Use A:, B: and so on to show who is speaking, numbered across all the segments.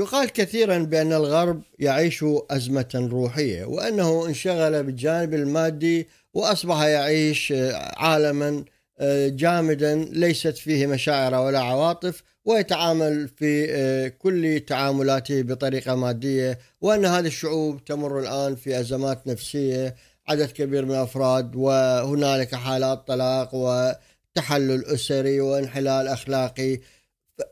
A: يقال كثيرا بأن الغرب يعيش أزمة روحية وأنه انشغل بالجانب المادي وأصبح يعيش آه، عالما آه، جامدا ليست فيه مشاعر ولا عواطف ويتعامل في آه، كل تعاملاته بطريقة مادية وأن هذه الشعوب تمر الآن في أزمات نفسية عدد كبير من الأفراد وهنالك حالات طلاق وتحلل أسري وانحلال أخلاقي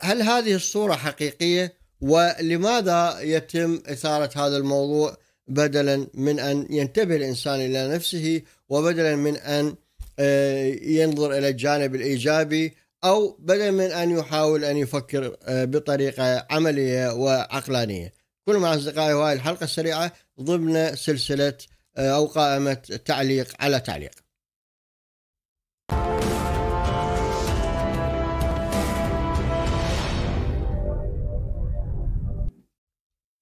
A: هل هذه الصورة حقيقية؟ ولماذا يتم إثارة هذا الموضوع بدلا من أن ينتبه الإنسان إلى نفسه وبدلا من أن آه، ينظر إلى الجانب الإيجابي أو بدلا من أن يحاول أن يفكر آه، بطريقة عملية وعقلانية كل مع أصدقائي وهذه الحلقة السريعة ضمن سلسلة آه، أو قائمة تعليق على تعليق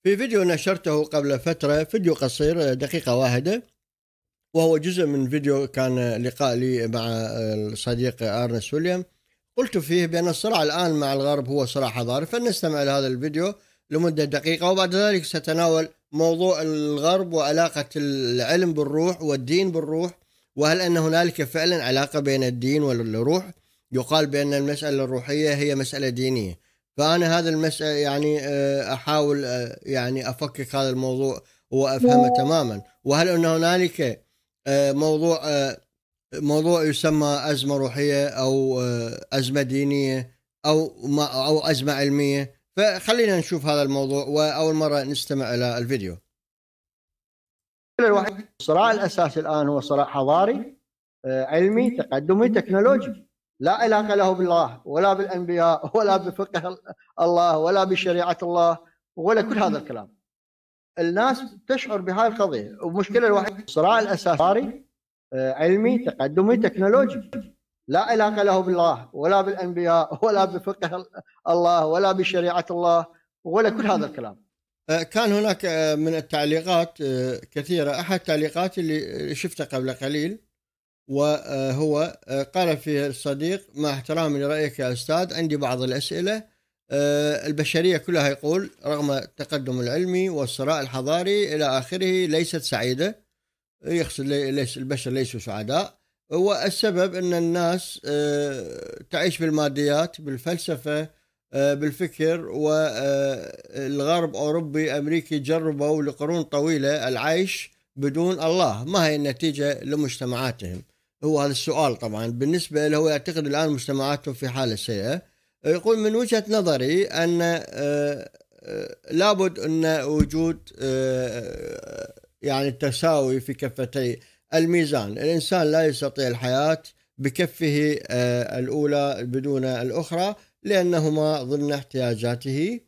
A: في فيديو نشرته قبل فترة فيديو قصير دقيقة واحدة وهو جزء من فيديو كان لقاء لي مع الصديق أرنس ويليام قلت فيه بأن الصراع الآن مع الغرب هو صراع حضاري فلنستمع لهذا الفيديو لمدة دقيقة وبعد ذلك سأتناول موضوع الغرب وعلاقة العلم بالروح والدين بالروح وهل أن هنالك فعلا علاقة بين الدين والروح يقال بأن المسألة الروحية هي مسألة دينية فانا هذا المساله يعني آه، احاول آه، يعني افكك هذا الموضوع وافهمه تماما وهل ان هنالك آه، موضوع موضوع يسمى ازمه روحيه او ازمه دينيه او ما او ازمه علميه فخلينا نشوف هذا الموضوع واول مره نستمع الى الفيديو. الصراع الاساسي الان هو صراع حضاري علمي تقدمي تكنولوجي لا علاقه له بالله ولا بالانبياء ولا بفقه الله ولا بشريعه الله ولا كل هذا الكلام. الناس تشعر بهاي القضيه والمشكله الوحيده الصراع الاساسي علمي تقدمي تكنولوجي لا علاقه له بالله ولا بالانبياء ولا بفقه الله ولا بشريعه الله ولا كل هذا الكلام. كان هناك من التعليقات آه، كثيره احد التعليقات اللي شفتها قبل قليل وهو آه، قال فيه الصديق مع احترامي لرأيك يا أستاذ عندي بعض الأسئلة آه، البشرية كلها يقول رغم التقدم العلمي والصراع الحضاري إلى آخره ليست سعيدة يقصد ليس البشر ليسوا سعداء والسبب أن الناس آه، تعيش بالماديات بالفلسفة بالفكر والغرب أوروبي أمريكي جربوا لقرون طويلة العيش بدون الله ما هي النتيجة لمجتمعاتهم هو هذا السؤال طبعا بالنسبة له هو يعتقد الآن مجتمعاتهم في حالة سيئة يقول من وجهة نظري أن آه، آه، لابد أن وجود آه، يعني التساوي في كفتي الميزان الإنسان لا يستطيع الحياة بكفه الأولى بدون الأخرى لأنهما ضمن احتياجاته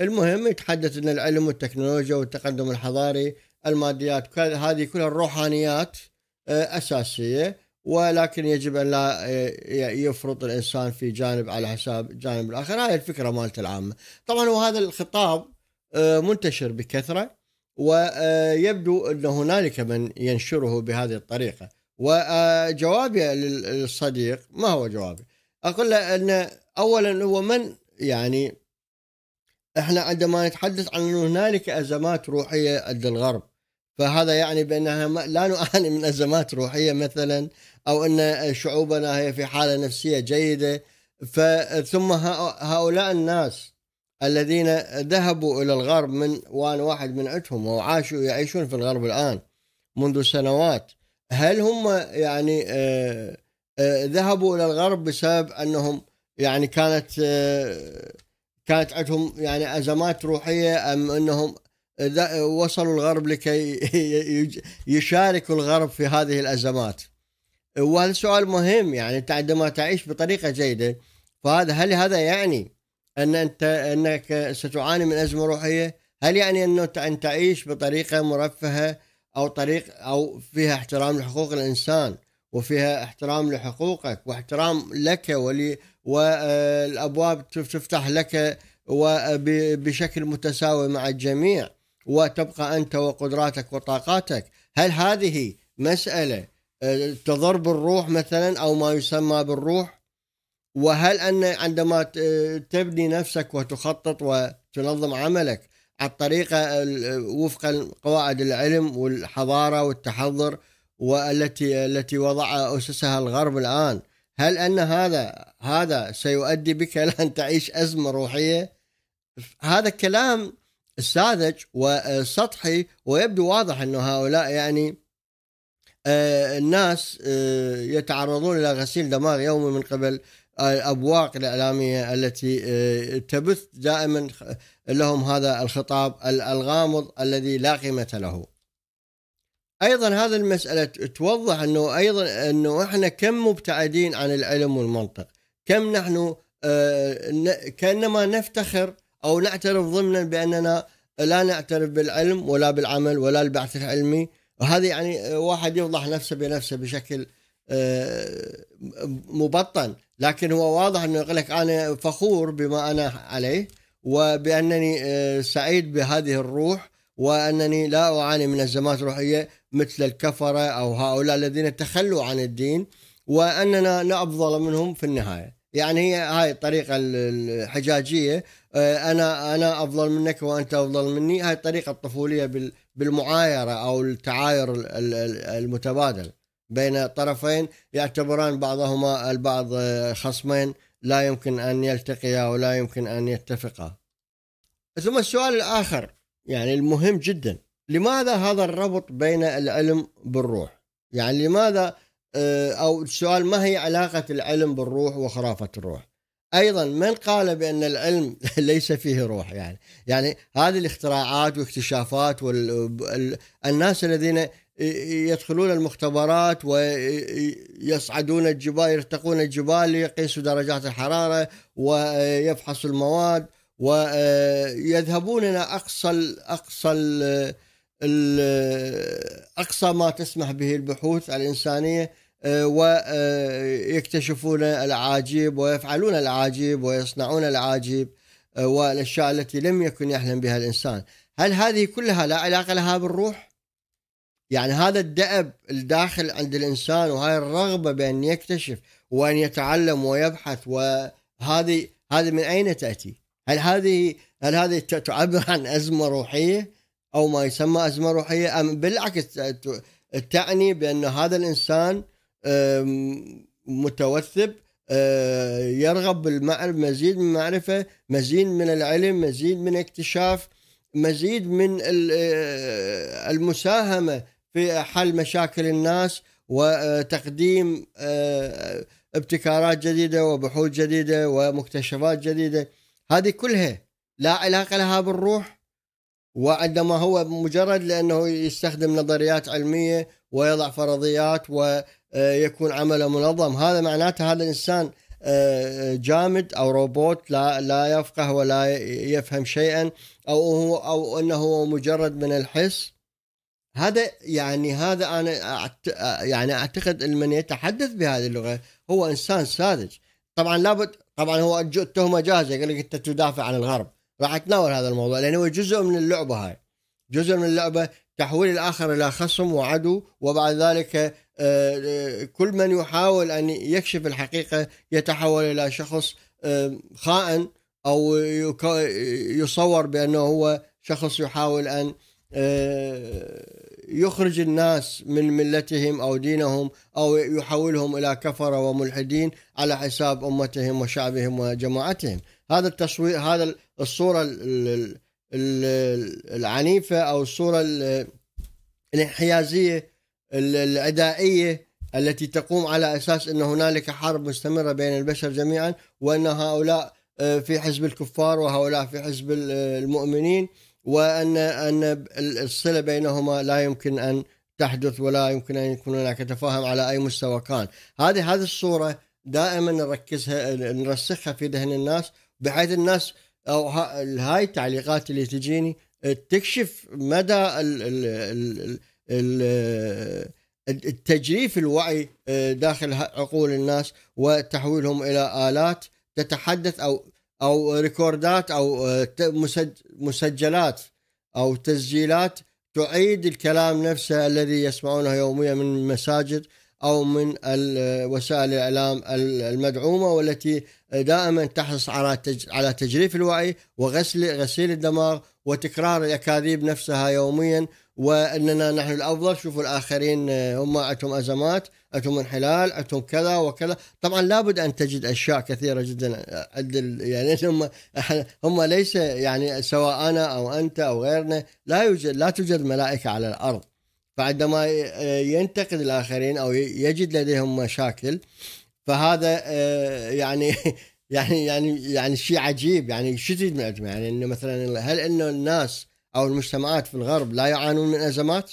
A: المهم يتحدث أن العلم والتكنولوجيا والتقدم الحضاري الماديات هذه كلها الروحانيات أساسية ولكن يجب ان لا يفرط الانسان في جانب على حساب جانب الاخر هاي الفكره مالته العامه طبعا وهذا الخطاب آه، منتشر بكثره ويبدو آه، ان هنالك من ينشره بهذه الطريقه وجوابي آه، للصديق ما هو جوابي اقول له ان اولا هو من يعني احنا عندما نتحدث عن هنالك ازمات روحيه عند الغرب فهذا يعني باننا لا نعاني من ازمات روحيه مثلا او ان شعوبنا هي في حاله نفسيه جيده فثم هؤلاء الناس الذين ذهبوا الى الغرب من وان واحد من عندهم وعاشوا يعيشون في الغرب الان منذ سنوات هل هم يعني آه، آه، ذهبوا الى الغرب بسبب انهم يعني كانت آه، كانت عندهم يعني ازمات روحيه ام انهم وصلوا الغرب لكي يشاركوا الغرب في هذه الأزمات وهذا سؤال مهم يعني أنت عندما تعيش بطريقة جيدة فهذا هل هذا يعني أن أنت أنك ستعاني من أزمة روحية هل يعني أنه أن تعيش بطريقة مرفهة أو طريق أو فيها احترام لحقوق الإنسان وفيها احترام لحقوقك واحترام لك ولي والابواب آه، تفتح لك وبشكل آه، متساوي مع الجميع وتبقى انت وقدراتك وطاقاتك هل هذه مساله آه، تضر بالروح مثلا او ما يسمى بالروح وهل ان عندما آه، تبني نفسك وتخطط وتنظم عملك على الطريقه آه، وفقا قواعد العلم والحضاره والتحضر والتي التي وضع اسسها الغرب الان هل ان هذا هذا سيؤدي بك الى ان تعيش ازمه روحيه؟ هذا كلام الساذج والسطحي ويبدو واضح انه هؤلاء يعني آه، الناس آه، يتعرضون إلى غسيل دماغ يومي من قبل آه، الأبواق الإعلامية التي تبث دائما لهم هذا الخطاب الغامض الذي لا قيمة له ايضا هذه المساله توضح انه ايضا انه احنا كم مبتعدين عن العلم والمنطق، كم نحن كانما نفتخر أو نعترف ضمنا بأننا لا نعترف بالعلم ولا بالعمل ولا البحث العلمي وهذا يعني واحد يوضح نفسه بنفسه بشكل آه، مبطن لكن هو واضح انه يقول لك انا فخور بما انا عليه وبانني آه، سعيد بهذه الروح وانني لا اعاني من ازمات روحيه مثل الكفره او هؤلاء الذين تخلوا عن الدين واننا افضل منهم في النهايه يعني هي هاي الطريقه الحجاجيه آه، انا انا افضل منك وانت افضل مني هاي الطريقه الطفوليه بالمعايره او التعاير المتبادل بين طرفين يعتبران بعضهما البعض آه، خصمين لا يمكن ان يلتقيا ولا يمكن ان يتفقا ثم السؤال الاخر يعني المهم جدا لماذا هذا الربط بين العلم بالروح يعني لماذا آه، او السؤال ما هي علاقه العلم بالروح وخرافه الروح ايضا من قال بان العلم ليس فيه روح يعني يعني هذه الاختراعات واكتشافات والناس الذين يدخلون المختبرات ويصعدون الجبال يرتقون الجبال ليقيسوا درجات الحراره ويفحصوا المواد ويذهبون الى اقصى اقصى اقصى ما تسمح به البحوث الانسانيه آه، ويكتشفون آه، العجيب ويفعلون العجيب ويصنعون العجيب آه، والاشياء التي لم يكن يحلم بها الانسان، هل هذه كلها لا علاقه لها بالروح؟ يعني هذا الدأب الداخل عند الانسان وهاي الرغبه بان يكتشف وان يتعلم ويبحث وهذه هذه من اين تاتي؟ هل هذه هل هذه تعبر عن ازمه روحيه او ما يسمى ازمه روحيه ام بالعكس تعني بان هذا الانسان متوثب آه، يرغب بالمزيد من المعرفة مزيد من العلم مزيد من اكتشاف مزيد من آه، المساهمة في حل مشاكل الناس وتقديم آه، ابتكارات جديدة وبحوث جديدة ومكتشفات جديدة هذه كلها لا علاقة لها بالروح وعندما هو مجرد لأنه يستخدم نظريات علمية ويضع فرضيات ويكون عمله منظم هذا معناته هذا الانسان آه، آه، جامد او روبوت لا لا يفقه ولا يفهم شيئا او هو او انه هو مجرد من الحس هذا يعني هذا انا يعني اعتقد ان من يتحدث بهذه اللغه هو انسان ساذج طبعا لابد طبعا هو التهمه جاهزه يقول لك انت تدافع عن الغرب راح اتناول هذا الموضوع لانه هو جزء من اللعبه هاي جزء من اللعبه تحويل الآخر إلى خصم وعدو وبعد ذلك آه، آه، كل من يحاول أن يكشف الحقيقة يتحول إلى شخص خائن أو يصور بأنه هو شخص يحاول أن آه، يخرج الناس من ملتهم او دينهم او يحولهم الى كفره وملحدين على حساب امتهم وشعبهم وجماعتهم هذا التصوير هذا الصوره العنيفه او الصوره الانحيازيه العدائيه التي تقوم على اساس ان هنالك حرب مستمره بين البشر جميعا وان هؤلاء آه، في حزب الكفار وهؤلاء في حزب المؤمنين وان ان الصله بينهما لا يمكن ان تحدث ولا يمكن ان يكون هناك تفاهم على اي مستوى كان، هذه هذه الصوره دائما نركزها نرسخها في ذهن الناس بحيث الناس او هاي التعليقات اللي تجيني آه، تكشف مدى الـ الـ الـ الـ آه، التجريف الوعي آه، داخل عقول الناس وتحويلهم الى الات تتحدث او او ريكوردات او مسجلات او تسجيلات تعيد الكلام نفسه الذي يسمعونه يوميا من مساجد او من وسائل الاعلام المدعومه والتي دائما تحرص على على تجريف الوعي وغسل غسيل الدماغ وتكرار الاكاذيب نفسها يوميا واننا نحن الافضل شوفوا الاخرين هم عندهم ازمات عندهم انحلال عندهم كذا وكذا طبعا لابد ان تجد اشياء كثيره جدا عند يعني هم هم ليس يعني سواء انا او انت او غيرنا لا يوجد لا توجد ملائكه على الارض فعندما آه، ينتقد الاخرين او يجد لديهم مشاكل فهذا آه، يعني يعني يعني يعني شيء عجيب يعني شو تريد من يعني انه مثلا هل انه الناس او المجتمعات في الغرب لا يعانون من ازمات؟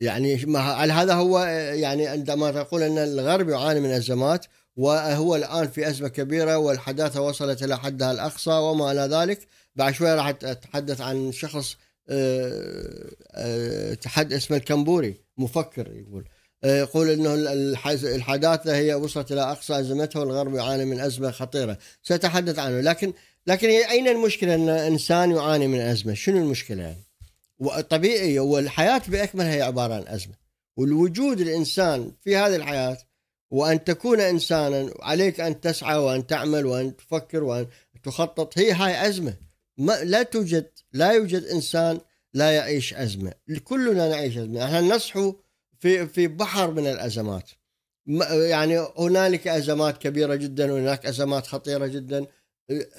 A: يعني هل هذا هو آه، يعني عندما تقول ان الغرب يعاني من ازمات وهو الان في ازمه كبيره والحداثه وصلت الى حدها الاقصى وما الى ذلك بعد شوي راح اتحدث عن شخص تحد اسمه الكمبوري مفكر يقول آه، يقول انه الحداثه هي وصلت الى اقصى ازمتها والغرب يعاني من ازمه خطيره، ساتحدث عنه لكن لكن اين المشكله ان انسان يعاني من ازمه؟ شنو المشكله يعني؟ طبيعي والحياه باكملها هي عباره عن ازمه، والوجود الانسان في هذه الحياه وان تكون انسانا عليك ان تسعى وان تعمل وان تفكر وان تخطط هي هاي ازمه ما لا توجد لا يوجد انسان لا يعيش ازمه، كلنا نعيش ازمه، احنا نصحو في في بحر من الازمات. يعني هنالك ازمات كبيره جدا وهناك ازمات خطيره جدا.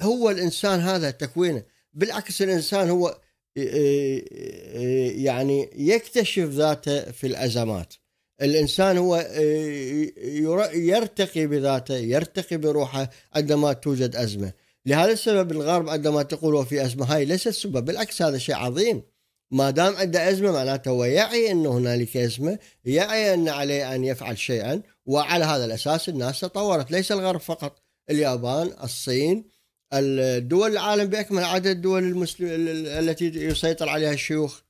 A: هو الانسان هذا تكوينه، بالعكس الانسان هو يعني يكتشف ذاته في الازمات. الانسان هو يرتقي بذاته، يرتقي بروحه عندما توجد ازمه. لهذا السبب الغرب عندما تقول وفي أزمة هاي ليس السبب بالعكس هذا شيء عظيم ما دام عنده أزمة معناته هو يعي أنه هنالك أزمة يعي أن عليه أن يفعل شيئا وعلى هذا الأساس الناس تطورت ليس الغرب فقط اليابان الصين الدول العالم بأكمل عدد الدول المسلم التي يسيطر عليها الشيوخ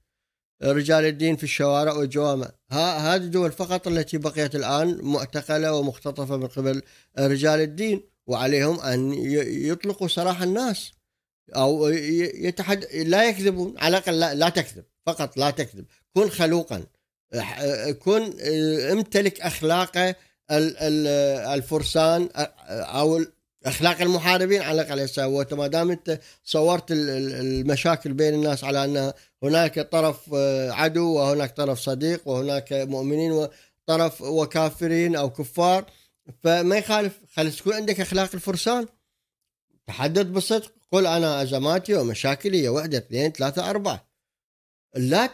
A: رجال الدين في الشوارع والجوامع هذه الدول فقط التي بقيت الآن معتقلة ومختطفة من قبل رجال الدين وعليهم ان يطلقوا سراح الناس او يتحد لا يكذبون على الاقل لا, تكذب فقط لا تكذب كن خلوقا كن آه، امتلك اخلاق الفرسان او اخلاق المحاربين على الاقل هسه ما دام انت صورت المشاكل بين الناس على ان هناك طرف آه، عدو وهناك طرف صديق وهناك مؤمنين وطرف وكافرين او كفار فما يخالف خلص تكون عندك اخلاق الفرسان تحدث بالصدق قل انا ازماتي ومشاكلي هي واحدة اثنين ثلاثة اربعة لا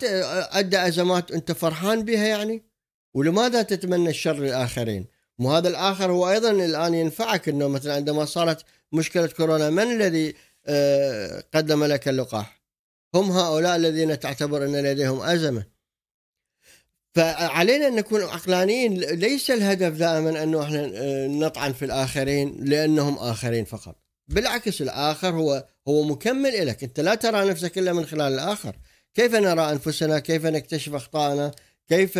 A: ادى ازمات انت فرحان بها يعني ولماذا تتمنى الشر للاخرين مو هذا الاخر هو ايضا الان ينفعك انه مثلا عندما صارت مشكلة كورونا من الذي آه، قدم لك اللقاح هم هؤلاء الذين تعتبر ان لديهم ازمه فعلينا ان نكون عقلانيين ليس الهدف دائما انه احنا آه، نطعن في الاخرين لانهم اخرين فقط بالعكس الاخر هو هو مكمل لك انت لا ترى نفسك الا من خلال الاخر كيف نرى انفسنا كيف نكتشف اخطائنا كيف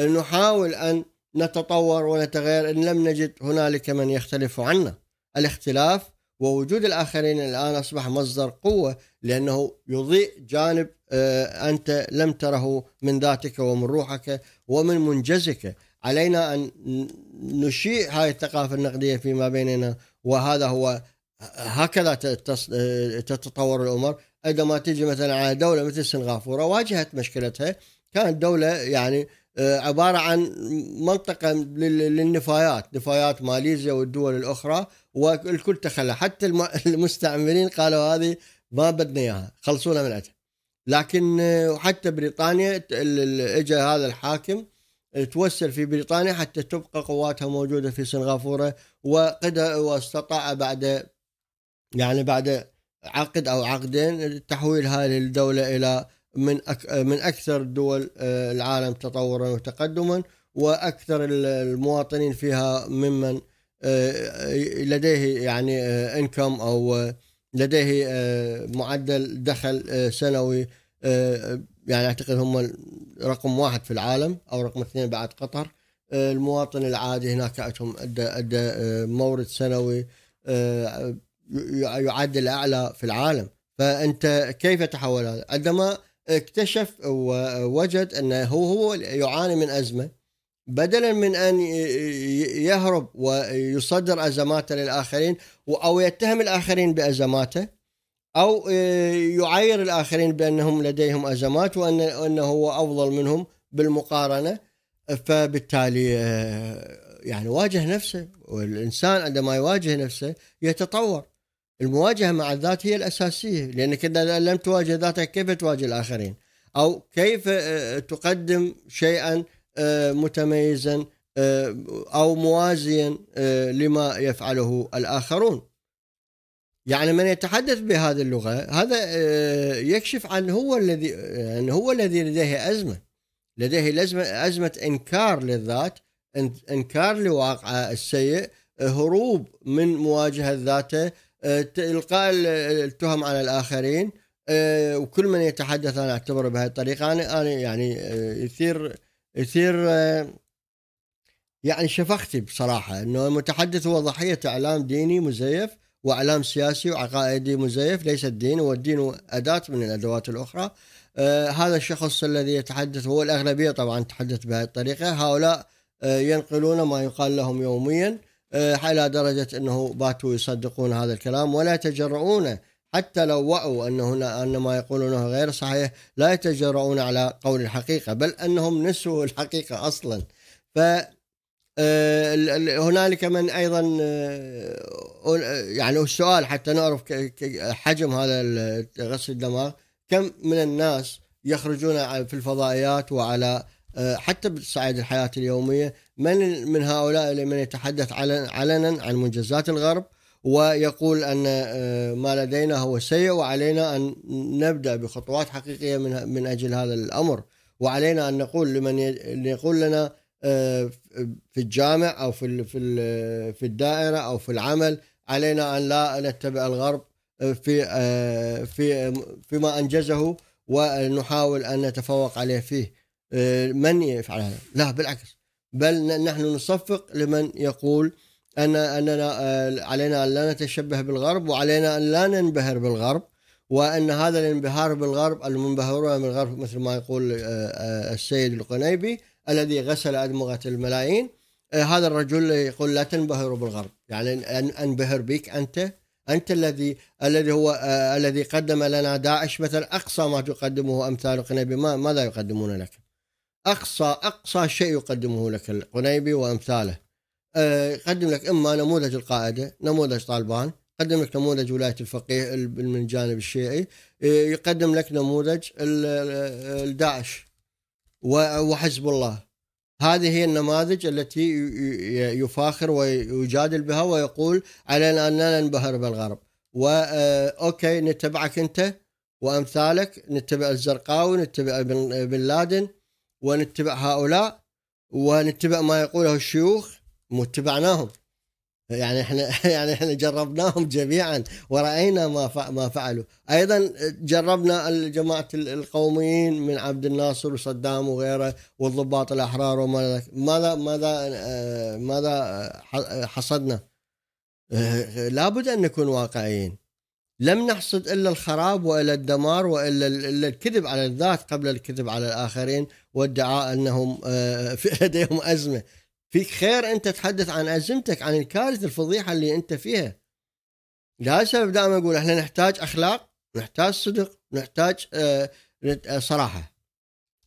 A: نحاول ان نتطور ونتغير ان لم نجد هنالك من يختلف عنا الاختلاف ووجود الآخرين الآن أصبح مصدر قوة لأنه يضيء جانب آه، أنت لم تره من ذاتك ومن روحك ومن منجزك علينا أن نشيء هذه الثقافة النقدية فيما بيننا وهذا هو هكذا آه، تتطور الأمور عندما تيجي مثلا على دولة مثل سنغافورة واجهت مشكلتها كانت دولة يعني آه، عبارة عن منطقة للنفايات نفايات ماليزيا والدول الأخرى والكل تخلى حتى المستعمرين قالوا هذه ما بدنا اياها خلصونا من عندها لكن وحتى آه، بريطانيا اجى هذا الحاكم توسل في بريطانيا حتى تبقى قواتها موجوده في سنغافوره وقدر واستطاع بعد يعني بعد عقد او عقدين تحويل هذه الدوله الى من من اكثر دول آه، العالم تطورا وتقدما واكثر المواطنين فيها ممن آه، آه، لديه يعني انكم آه، او لديه معدل دخل سنوي يعني اعتقد هم رقم واحد في العالم او رقم اثنين بعد قطر المواطن العادي هناك عندهم ادى مورد سنوي يعد الاعلى في العالم فانت كيف تحول هذا؟ عندما اكتشف ووجد انه هو هو يعاني من ازمه بدلا من ان يهرب ويصدر ازماته للاخرين او يتهم الاخرين بازماته او آه، يعير الاخرين بانهم لديهم ازمات وان انه هو افضل منهم بالمقارنه فبالتالي آه، يعني واجه نفسه والانسان عندما يواجه نفسه يتطور المواجهه مع الذات هي الاساسيه لانك اذا لم تواجه ذاتك كيف تواجه الاخرين او كيف آه، تقدم شيئا آه، متميزا آه، او موازيا آه، لما يفعله الاخرون. يعني من يتحدث بهذه اللغه هذا يكشف عن هو الذي يعني هو الذي لديه ازمه لديه ازمه انكار للذات انكار لواقعه السيء هروب من مواجهه ذاته القاء التهم على الاخرين وكل من يتحدث انا اعتبره بهذه الطريقه انا يعني يثير يصير آه، يعني شفختي بصراحة أنه المتحدث هو ضحية إعلام ديني مزيف وإعلام سياسي وعقائدي مزيف ليس الدين والدين أداة من الأدوات الأخرى آه هذا الشخص الذي يتحدث هو الأغلبية طبعا تحدث بهذه الطريقة هؤلاء آه ينقلون ما يقال لهم يوميا آه إلى درجة أنه باتوا يصدقون هذا الكلام ولا يتجرؤون حتى لو وعوا هنا أن ما يقولونه غير صحيح لا يتجرؤون على قول الحقيقة بل أنهم نسوا الحقيقة أصلا ف آه، هنالك من ايضا آه، آه، يعني السؤال حتى نعرف حجم هذا غسل الدماغ كم من الناس يخرجون في الفضائيات وعلى حتى بصعيد الحياه اليوميه من من هؤلاء اللي من يتحدث علنا عن منجزات الغرب ويقول أن آه، ما لدينا هو سيء وعلينا أن نبدأ بخطوات حقيقية من, من أجل هذا الأمر وعلينا أن نقول لمن يقول لنا آه، في الجامع أو في, في, في الدائرة أو في العمل علينا أن لا نتبع الغرب آه، في في فيما انجزه ونحاول ان نتفوق عليه فيه من يفعل هذا؟ لا بالعكس بل نحن نصفق لمن يقول أن أننا آه، علينا أن لا نتشبه بالغرب وعلينا أن لا ننبهر بالغرب وأن هذا الانبهار بالغرب المنبهرون بالغرب مثل ما يقول آه، آه، السيد القنيبي الذي غسل أدمغة الملايين هذا الرجل يقول لا تنبهروا بالغرب يعني أنبهر بك أنت أنت الذي الذي هو الذي قدم لنا داعش مثلا أقصى ما تقدمه أمثال القنيبي ماذا يقدمون لك أقصى أقصى شيء يقدمه لك القنيبي وأمثاله آه، يقدم لك اما نموذج القاعده نموذج طالبان يقدم لك نموذج ولايه الفقيه من الجانب الشيعي آه، يقدم لك نموذج آه، الداعش وحزب الله هذه هي النماذج التي يفاخر ويجادل بها ويقول علينا ان لا ننبهر بالغرب واوكي نتبعك انت وامثالك نتبع الزرقاوي نتبع بن لادن ونتبع هؤلاء ونتبع ما يقوله الشيوخ مو اتبعناهم يعني احنا يعني احنا جربناهم جميعا وراينا ما ما فعلوا ايضا جربنا الجماعه القوميين من عبد الناصر وصدام وغيره والضباط الاحرار وما ماذا ماذا آه، ماذا حصدنا آه، لابد ان نكون واقعيين لم نحصد الا الخراب والا الدمار والا الكذب على الذات قبل الكذب على الاخرين وادعاء انهم آه، لديهم ازمه فيك خير انت تحدث عن ازمتك عن الكارثه الفضيحه اللي انت فيها لهذا السبب دائما اقول احنا نحتاج اخلاق نحتاج صدق نحتاج آه، آه، صراحه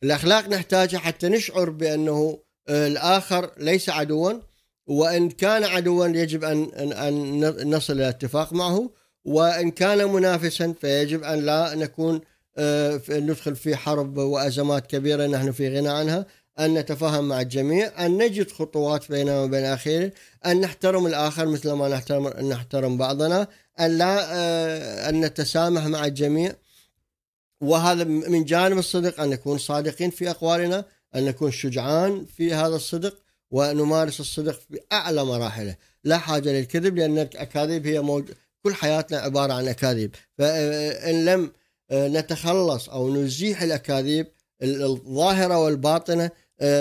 A: الاخلاق نحتاجها حتى نشعر بانه آه، الاخر ليس عدوا وان كان عدوا يجب ان ان نصل الى اتفاق معه وان كان منافسا فيجب ان لا نكون ندخل في حرب وازمات كبيره نحن في غنى عنها أن نتفاهم مع الجميع أن نجد خطوات بيننا وبين آخر أن نحترم الآخر مثل ما نحترم, نحترم بعضنا أن لا آه، أن نتسامح مع الجميع وهذا من جانب الصدق أن نكون صادقين في أقوالنا أن نكون شجعان في هذا الصدق ونمارس الصدق بأعلى مراحله لا حاجة للكذب لأن الأكاذيب هي موجودة كل حياتنا عبارة عن أكاذيب فإن آه، لم آه، نتخلص أو نزيح الأكاذيب الظاهرة والباطنة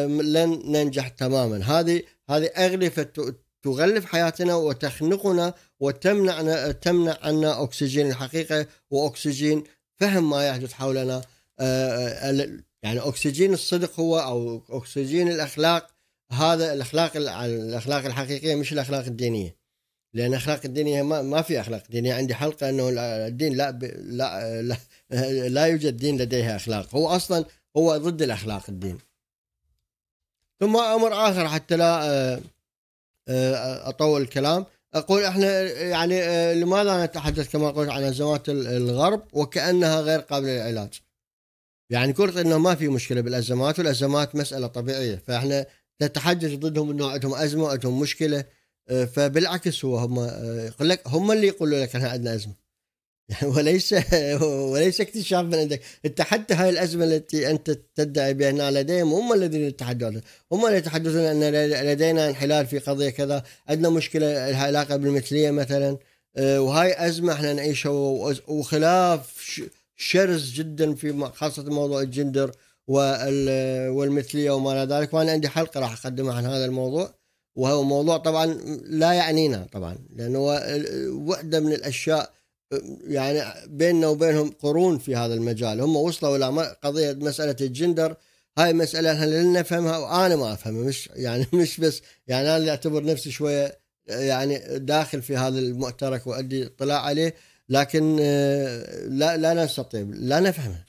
A: لن ننجح تماما هذه هذه أغلفة تغلف حياتنا وتخنقنا وتمنعنا تمنع عنا أكسجين الحقيقة وأكسجين فهم ما يحدث حولنا أه، أه، يعني أكسجين الصدق هو أو أكسجين الأخلاق هذا الأخلاق الأخلاق الحقيقية مش الأخلاق الدينية لان اخلاق الدينية ما, ما في اخلاق دينيه عندي حلقه انه الدين لا ب... لا لا, لا يوجد دين لديها اخلاق هو اصلا هو ضد الاخلاق الدين ثم امر اخر حتى لا آه، آه، اطول الكلام اقول احنا يعني آه، لماذا نتحدث كما قلت عن ازمات الغرب وكانها غير قابله للعلاج يعني كرة انه ما في مشكله بالازمات والازمات مساله طبيعيه فاحنا نتحدث ضدهم انه عندهم ازمه وعندهم مشكله فبالعكس هو هم يقول لك هم اللي يقولوا لك احنا عندنا ازمه وليس وليس اكتشاف من عندك انت حتى هاي الازمه التي انت تدعي بانها لديهم هم الذين يتحدثون هم اللي يتحدثون ان لدينا انحلال في قضيه كذا عندنا مشكله لها علاقه بالمثليه مثلا آه، وهاي ازمه احنا نعيشها وخلاف شرس جدا في خاصه موضوع الجندر والمثليه وما الى ذلك وانا عندي حلقه راح اقدمها عن هذا الموضوع وهو موضوع طبعا لا يعنينا طبعا لانه وحده من الاشياء يعني بيننا وبينهم قرون في هذا المجال هم وصلوا الى قضيه مساله الجندر هاي مساله احنا نفهمها وانا ما افهمها مش يعني مش بس يعني انا اللي اعتبر نفسي شويه يعني داخل في هذا المؤترك وادي اطلاع عليه لكن آه، لا لا نستطيع لا نفهمها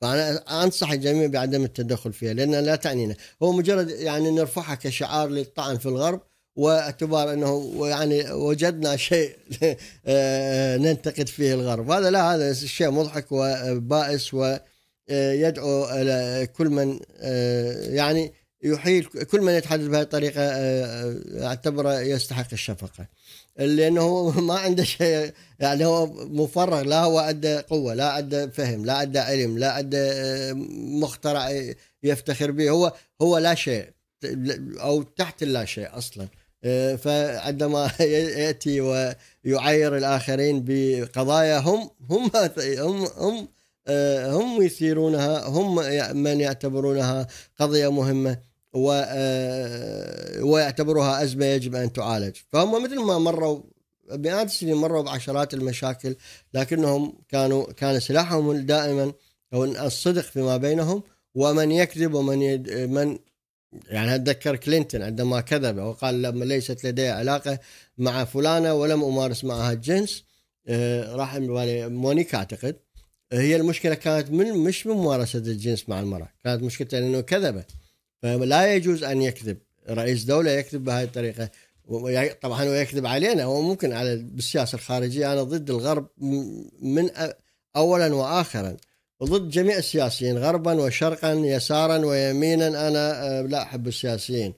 A: فانا انصح الجميع بعدم التدخل فيها لانها لا تعنينا هو مجرد يعني نرفعها كشعار للطعن في الغرب واعتبار انه يعني وجدنا شيء آه، ننتقد فيه الغرب هذا لا هذا شيء مضحك وبائس ويدعو كل من آه، يعني يحيل كل من يتحدث بهذه الطريقه آه، اعتبره يستحق الشفقه لانه هو ما عنده شيء يعني هو مفرغ لا هو عنده قوه لا عنده فهم لا عنده علم لا عنده مخترع يفتخر به هو هو لا شيء او تحت اللا شيء اصلا آه، فعندما ياتي ويعاير الاخرين بقضايا هم هم هم هم آه، هم يثيرونها هم من يعتبرونها قضيه مهمه و آه، ويعتبروها ازمه يجب ان تعالج فهم مثل ما مروا مئات السنين مروا بعشرات المشاكل لكنهم كانوا كان سلاحهم دائما هو الصدق فيما بينهم ومن يكذب ومن يد من يعني اتذكر كلينتون عندما كذب وقال لما ليست لدي علاقه مع فلانه ولم امارس معها الجنس آه، راح يعني مونيكا اعتقد آه، هي المشكله كانت من مش من ممارسه الجنس مع المراه كانت مشكلته انه كذب فلا يجوز ان يكذب رئيس دوله يكذب بهذه الطريقه يعني طبعا هو يكذب علينا هو ممكن على بالسياسه الخارجيه انا ضد الغرب من اولا واخرا وضد جميع السياسيين غربا وشرقا يسارا ويمينا انا آه، لا احب السياسيين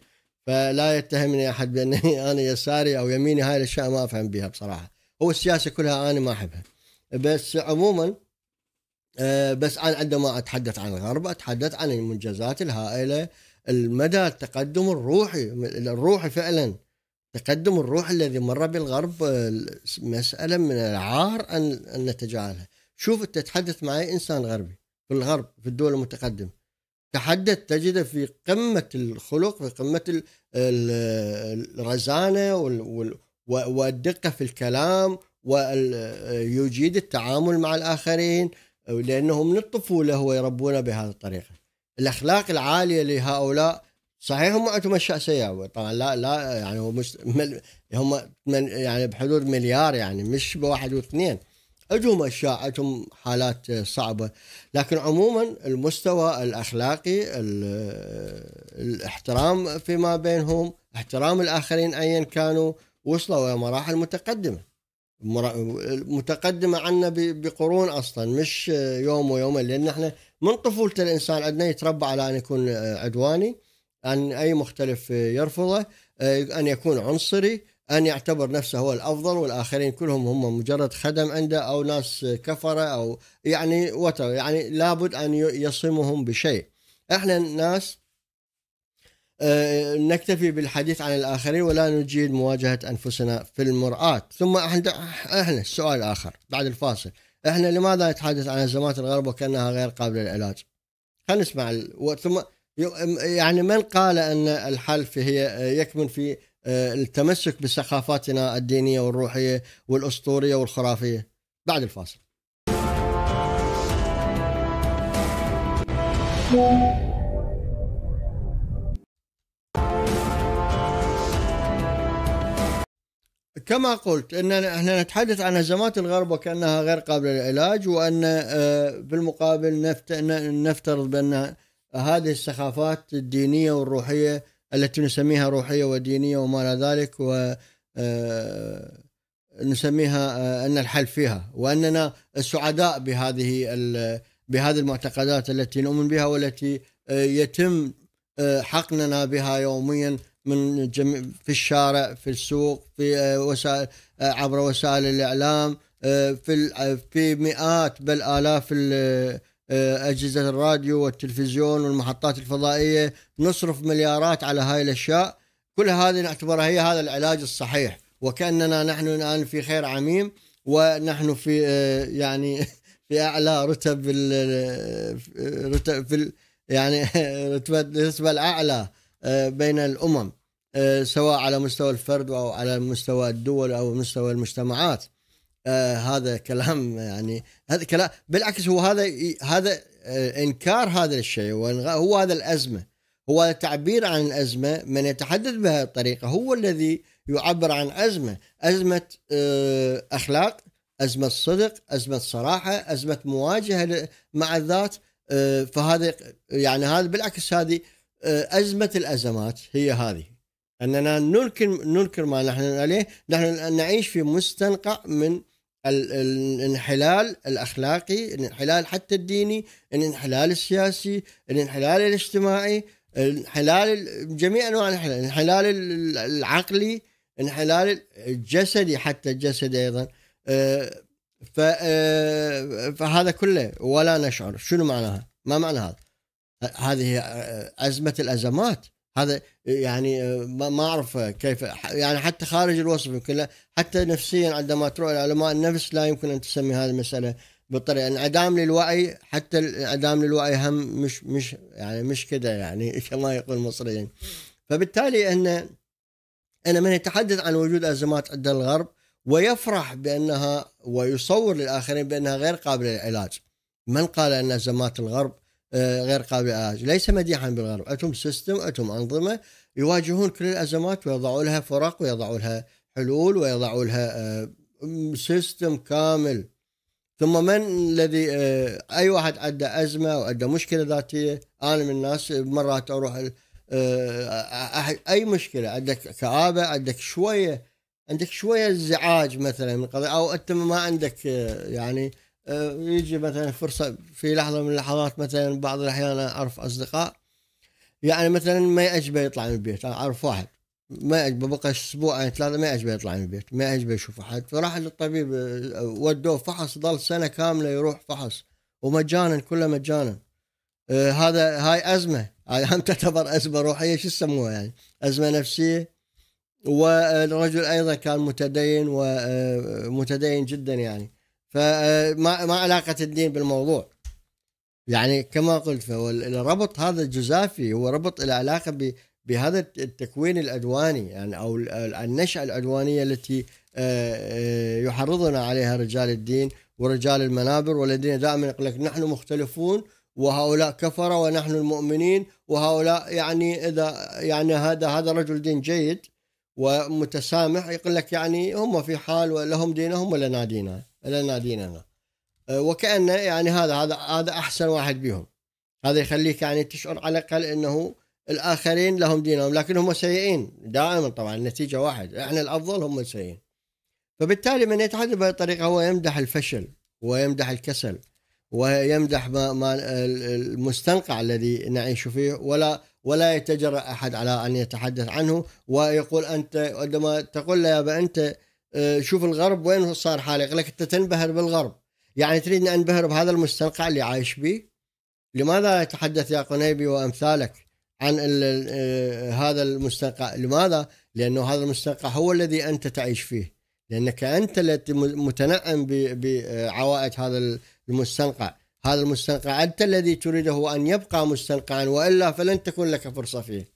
A: فلا يتهمني احد بانني انا يساري او يميني هاي الاشياء ما افهم بها بصراحه هو السياسه كلها انا ما احبها بس عموما آه، بس انا عندما اتحدث عن الغرب اتحدث عن المنجزات الهائله المدى التقدم الروحي الروحي فعلا تقدم الروح الذي مر بالغرب آه، مساله من العار ان نتجاهلها شوف تتحدث اي انسان غربي في الغرب في الدول المتقدمه تحدث تجده في قمه الخلق في قمه الرزانه والدقه في الكلام ويجيد التعامل مع الاخرين لانه من الطفوله هو يربونا بهذه الطريقه. الاخلاق العاليه لهؤلاء صحيح هم عندهم اشياء سيئه طبعا لا لا يعني هم من يعني بحدود مليار يعني مش بواحد واثنين اشياء عندهم حالات آه، صعبه لكن عموما المستوى الاخلاقي آه، الاحترام فيما بينهم احترام الاخرين ايا كانوا وصلوا الى مراحل متقدمه متقدمه عنا بقرون اصلا مش آه، يوم ويومين لان احنا من طفوله الانسان عندنا يتربى على ان يكون عدواني ان اي مختلف يرفضه ان يكون عنصري أن يعتبر نفسه هو الأفضل والآخرين كلهم هم مجرد خدم عنده أو ناس كفرة أو يعني وتر يعني لابد أن يصمهم بشيء إحنا الناس آه، نكتفي بالحديث عن الآخرين ولا نجيد مواجهة أنفسنا في المرآة ثم إحنا, إحنا السؤال الآخر بعد الفاصل إحنا لماذا نتحدث عن أزمات الغرب وكأنها غير قابلة للعلاج خلينا نسمع ال... ثم يعني من قال أن الحل هي آه، يكمن في آه، التمسك بثقافاتنا الدينيه والروحيه والاسطوريه والخرافيه بعد الفاصل. كما قلت ان احنا نتحدث عن ازمات الغرب وكانها غير قابله للعلاج وان آه، بالمقابل نفترض بان هذه الثقافات الدينيه والروحيه التي نسميها روحيه ودينيه وما الى ذلك و آه، نسميها آه، ان الحل فيها واننا سعداء بهذه بهذه المعتقدات التي نؤمن بها والتي آه، يتم حقننا بها يوميا من جميع في الشارع في السوق في وسائل عبر وسائل الاعلام في في مئات بل الاف آه، أجهزة الراديو والتلفزيون والمحطات الفضائية نصرف مليارات على هاي الأشياء كل هذه نعتبرها هي هذا العلاج الصحيح وكأننا نحن الآن في خير عميم ونحن في آه، يعني في أعلى رتب آه، رتب في يعني رتبة النسبة الأعلى بين الأمم سواء على مستوى الفرد أو على مستوى الدول أو مستوى المجتمعات آه هذا كلام يعني هذا كلام بالعكس هو هذا هذا آه انكار هذا الشيء هو هذا الازمه هو التعبير عن الازمه من يتحدث بهذه الطريقه هو الذي يعبر عن ازمه ازمه آه اخلاق ازمه صدق ازمه صراحه ازمه مواجهه مع الذات آه فهذا يعني هذا بالعكس هذه آه ازمه الازمات هي هذه اننا ننكر ننكر ما نحن عليه، نحن نعيش في مستنقع من الانحلال الاخلاقي، الانحلال حتى الديني، الانحلال السياسي، الانحلال الاجتماعي، الانحلال جميع انواع الانحلال، الانحلال العقلي، الانحلال الجسدي حتى الجسد ايضا آه، آه، فهذا كله ولا نشعر شنو معناها؟ ما معنى هذا؟ هذه آه، ازمه الازمات هذا يعني آه، ما اعرف كيف يعني حتى خارج الوصف يمكن حتى نفسيا عندما تروح العلماء النفس لا يمكن ان تسمي هذه المساله بطريقه يعني انعدام للوعي حتى انعدام للوعي هم مش مش يعني مش كذا يعني كما يقول المصريين فبالتالي ان ان من يتحدث عن وجود ازمات عند الغرب ويفرح بانها ويصور للاخرين بانها غير قابله للعلاج من قال ان ازمات الغرب آه، غير قابله ليس مديحا بالغرب عندهم سيستم عندهم أنظمة يواجهون كل الأزمات ويضعوا لها فرق ويضعوا لها حلول ويضعوا لها سيستم آه، كامل ثم من الذي آه، اي واحد عنده ازمه او عنده مشكله ذاتيه انا من الناس مرات اروح اي مشكله عندك كابه عندك شويه عندك شويه انزعاج مثلا من قضيه او انت ما عندك يعني آه، يجي مثلا فرصة في لحظة من اللحظات مثلا بعض الأحيان أعرف أصدقاء يعني مثلا ما يعجبه يطلع من البيت أنا أعرف واحد ما يعجبه بقى أسبوعين يعني ثلاثة ما يعجبه يطلع من البيت ما يعجبه يشوف أحد فراح للطبيب آه، ودوه فحص ظل سنة كاملة يروح فحص ومجانا كله مجانا آه هذا هاي أزمة هاي هم تعتبر أزمة روحية شو يسموها يعني أزمة نفسية والرجل أيضا كان متدين ومتدين آه، جدا يعني فما آه، ما علاقه الدين بالموضوع يعني كما قلت فهو الربط هذا الجزافي هو ربط الى علاقه بهذا التكوين العدواني يعني او النشأة العدوانية التي آه، آه، يحرضنا عليها رجال الدين ورجال المنابر والذين دائما يقول لك نحن مختلفون وهؤلاء كفرة ونحن المؤمنين وهؤلاء يعني اذا يعني هذا هذا رجل دين جيد ومتسامح يقول لك يعني هم في حال ولهم دينهم ولنا ديننا لنادينا أه، وكانه يعني هذا هذا هذا احسن واحد بهم هذا يخليك يعني تشعر على الاقل انه الاخرين لهم دينهم لكن هم سيئين دائما طبعا النتيجه واحد احنا يعني الافضل هم السيئين فبالتالي من يتحدث بهذه الطريقه هو يمدح الفشل ويمدح الكسل ويمدح ما, ما المستنقع الذي نعيش فيه ولا ولا يتجرأ احد على ان يتحدث عنه ويقول انت عندما تقول له يا انت آه، شوف الغرب وين صار حالك يقول لك انت تنبهر بالغرب يعني تريدني انبهر بهذا المستنقع اللي عايش به لماذا يتحدث يا قنيبي وامثالك عن آه، هذا المستنقع لماذا لانه هذا المستنقع هو الذي انت تعيش فيه لانك انت التي متنعم بعوائد هذا المستنقع هذا المستنقع انت الذي تريده ان يبقى مستنقعا والا فلن تكون لك فرصه فيه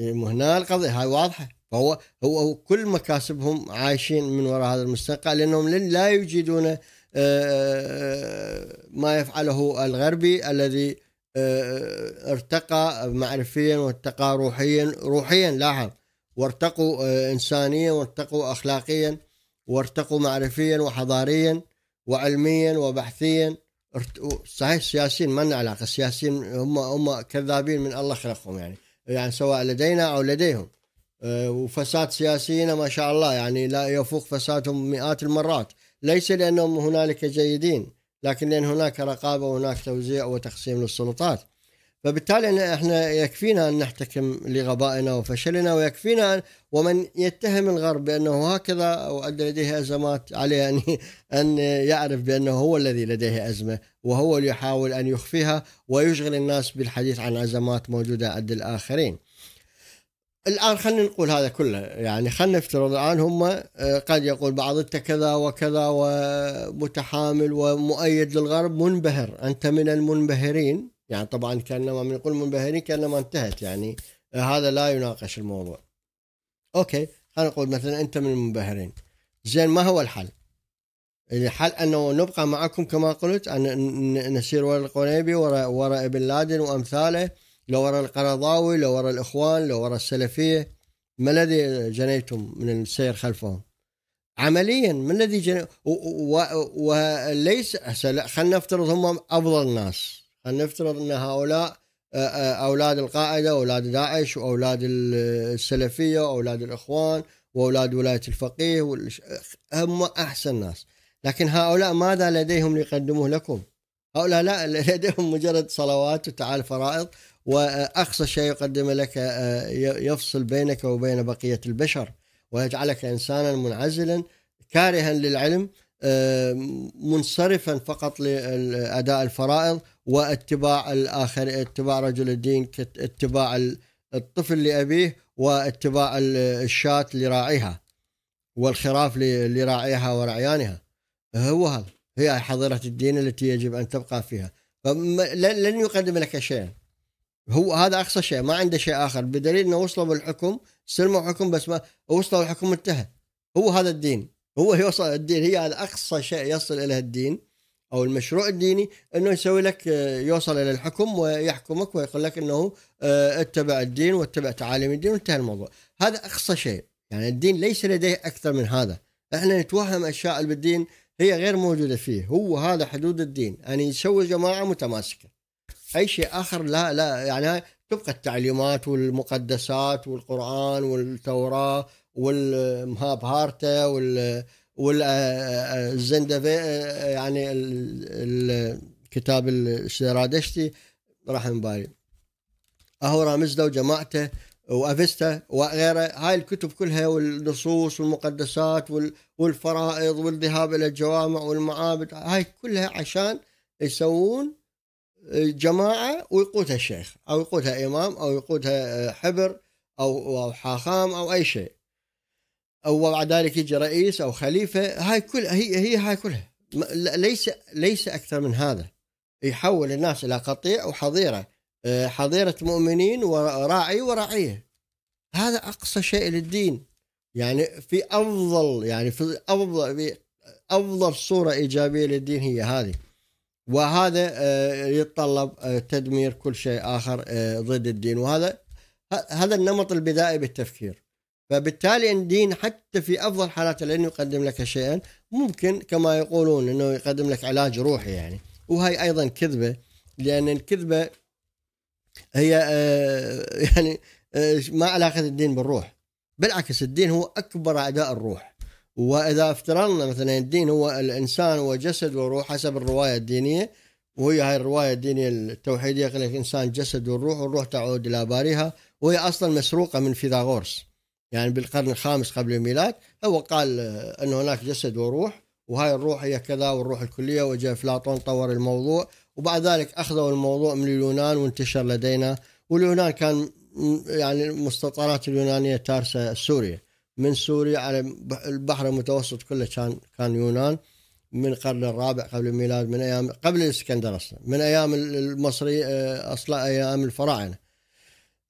A: إيه، هنا القضيه هاي واضحه فهو هو هو كل مكاسبهم عايشين من وراء هذا المستنقع لانهم لن لا يجدون آه، آه، ما يفعله الغربي الذي آه، ارتقى معرفيا وارتقى روحيا روحيا لاحظ وارتقوا انسانيا وارتقوا اخلاقيا وارتقوا معرفيا وحضاريا وعلميا وبحثيا صحيح السياسيين ما لنا علاقه السياسيين هم هم كذابين من الله خلقهم يعني يعني سواء لدينا او لديهم آه، وفساد سياسيين ما شاء الله يعني لا يفوق فسادهم مئات المرات ليس لأنهم هنالك جيدين لكن لأن هناك رقابة وهناك توزيع وتقسيم للسلطات فبالتالي احنا يكفينا ان نحتكم لغبائنا وفشلنا ويكفينا ومن يتهم الغرب بانه هكذا او لديه ازمات عليه ان ان يعرف بانه هو الذي لديه ازمه وهو اللي يحاول ان يخفيها ويشغل الناس بالحديث عن ازمات موجوده عند الاخرين. الان خلينا نقول هذا كله يعني خلينا نفترض الان هم آه، قد يقول بعض انت كذا وكذا ومتحامل ومؤيد للغرب منبهر انت من المنبهرين يعني طبعا كانما من يقول منبهرين كانما انتهت يعني آه، هذا لا يناقش الموضوع اوكي خلينا نقول مثلا انت من المنبهرين زين ما هو الحل؟ الحل انه نبقى معكم كما قلت ان نسير وراء القنيبي وراء وراء بن لادن وامثاله لو ورا القرضاوي لو ورا الاخوان لو ورا السلفيه ما الذي جنيتم من السير خلفهم عمليا ما الذي جن... وليس خلينا نفترض هم افضل الناس خلينا نفترض ان هؤلاء اولاد القاعده اولاد داعش واولاد السلفيه واولاد الاخوان واولاد ولايه الفقيه والش... هم احسن ناس لكن هؤلاء ماذا لديهم ليقدموه لكم؟ هؤلاء لا لديهم مجرد صلوات وتعال فرائض واقصى شيء يقدم لك آه، يفصل بينك وبين بقيه البشر ويجعلك انسانا منعزلا كارها للعلم آه، منصرفا فقط لاداء الفرائض واتباع الاخر اتباع رجل الدين اتباع الطفل لابيه واتباع الشاة لراعيها والخراف لراعيها ورعيانها هو هذا هي حظيره الدين التي يجب ان تبقى فيها لن يقدم لك شيئا هو هذا اقصى شيء ما عنده شيء اخر بدليل انه وصلوا بالحكم سلموا حكم بس ما وصلوا الحكم انتهى هو هذا الدين هو يوصل الدين هي هذا اقصى شيء يصل اليه الدين او المشروع الديني انه يسوي لك يوصل الى الحكم ويحكمك ويقول لك انه آه، اتبع الدين واتبع تعاليم الدين وانتهى الموضوع هذا اقصى شيء يعني الدين ليس لديه اكثر من هذا احنا نتوهم اشياء بالدين هي غير موجوده فيه هو هذا حدود الدين ان يعني يسوي جماعه متماسكه اي شيء اخر لا لا يعني تبقى التعليمات والمقدسات والقران والتوراه والمهابهارتا وال والزندفي آه، آه، آه، يعني الكتاب السرادشتي راح مبالي اهو رامزدا وجماعته وافستا وغيره هاي الكتب كلها والنصوص والمقدسات والفرائض والذهاب الى الجوامع والمعابد هاي كلها عشان يسوون جماعه ويقودها شيخ او يقودها امام او يقودها حبر او او حاخام او اي شيء او بعد ذلك يجي رئيس او خليفه هاي كل هي هي هاي كلها ليس ليس اكثر من هذا يحول الناس الى قطيع وحظيره آه، حظيره مؤمنين وراعي وراعيه هذا اقصى شيء للدين يعني في افضل يعني في افضل في افضل صوره ايجابيه للدين هي هذه وهذا آه، يتطلب آه، تدمير كل شيء اخر آه، ضد الدين وهذا هذا النمط البدائي بالتفكير فبالتالي الدين حتى في افضل حالاته لانه يقدم لك شيئا ممكن كما يقولون انه يقدم لك علاج روحي يعني وهي ايضا كذبه لان الكذبه هي يعني ما علاقه الدين بالروح بالعكس الدين هو اكبر اعداء الروح واذا افترضنا مثلا الدين هو الانسان هو جسد وروح حسب الروايه الدينيه وهي هاي الروايه الدينيه التوحيديه يقول لك الانسان جسد والروح والروح تعود الى بارئها وهي اصلا مسروقه من فيثاغورس يعني بالقرن الخامس قبل الميلاد هو قال ان هناك جسد وروح وهاي الروح هي كذا والروح الكليه وجاء افلاطون طور الموضوع وبعد ذلك اخذوا الموضوع من اليونان وانتشر لدينا واليونان كان يعني المستعمرات اليونانيه تارسه سوريا من سوريا على البحر المتوسط كله كان كان يونان من القرن الرابع قبل الميلاد من ايام قبل الاسكندر اصلا من ايام المصري آه، اصلا ايام الفراعنه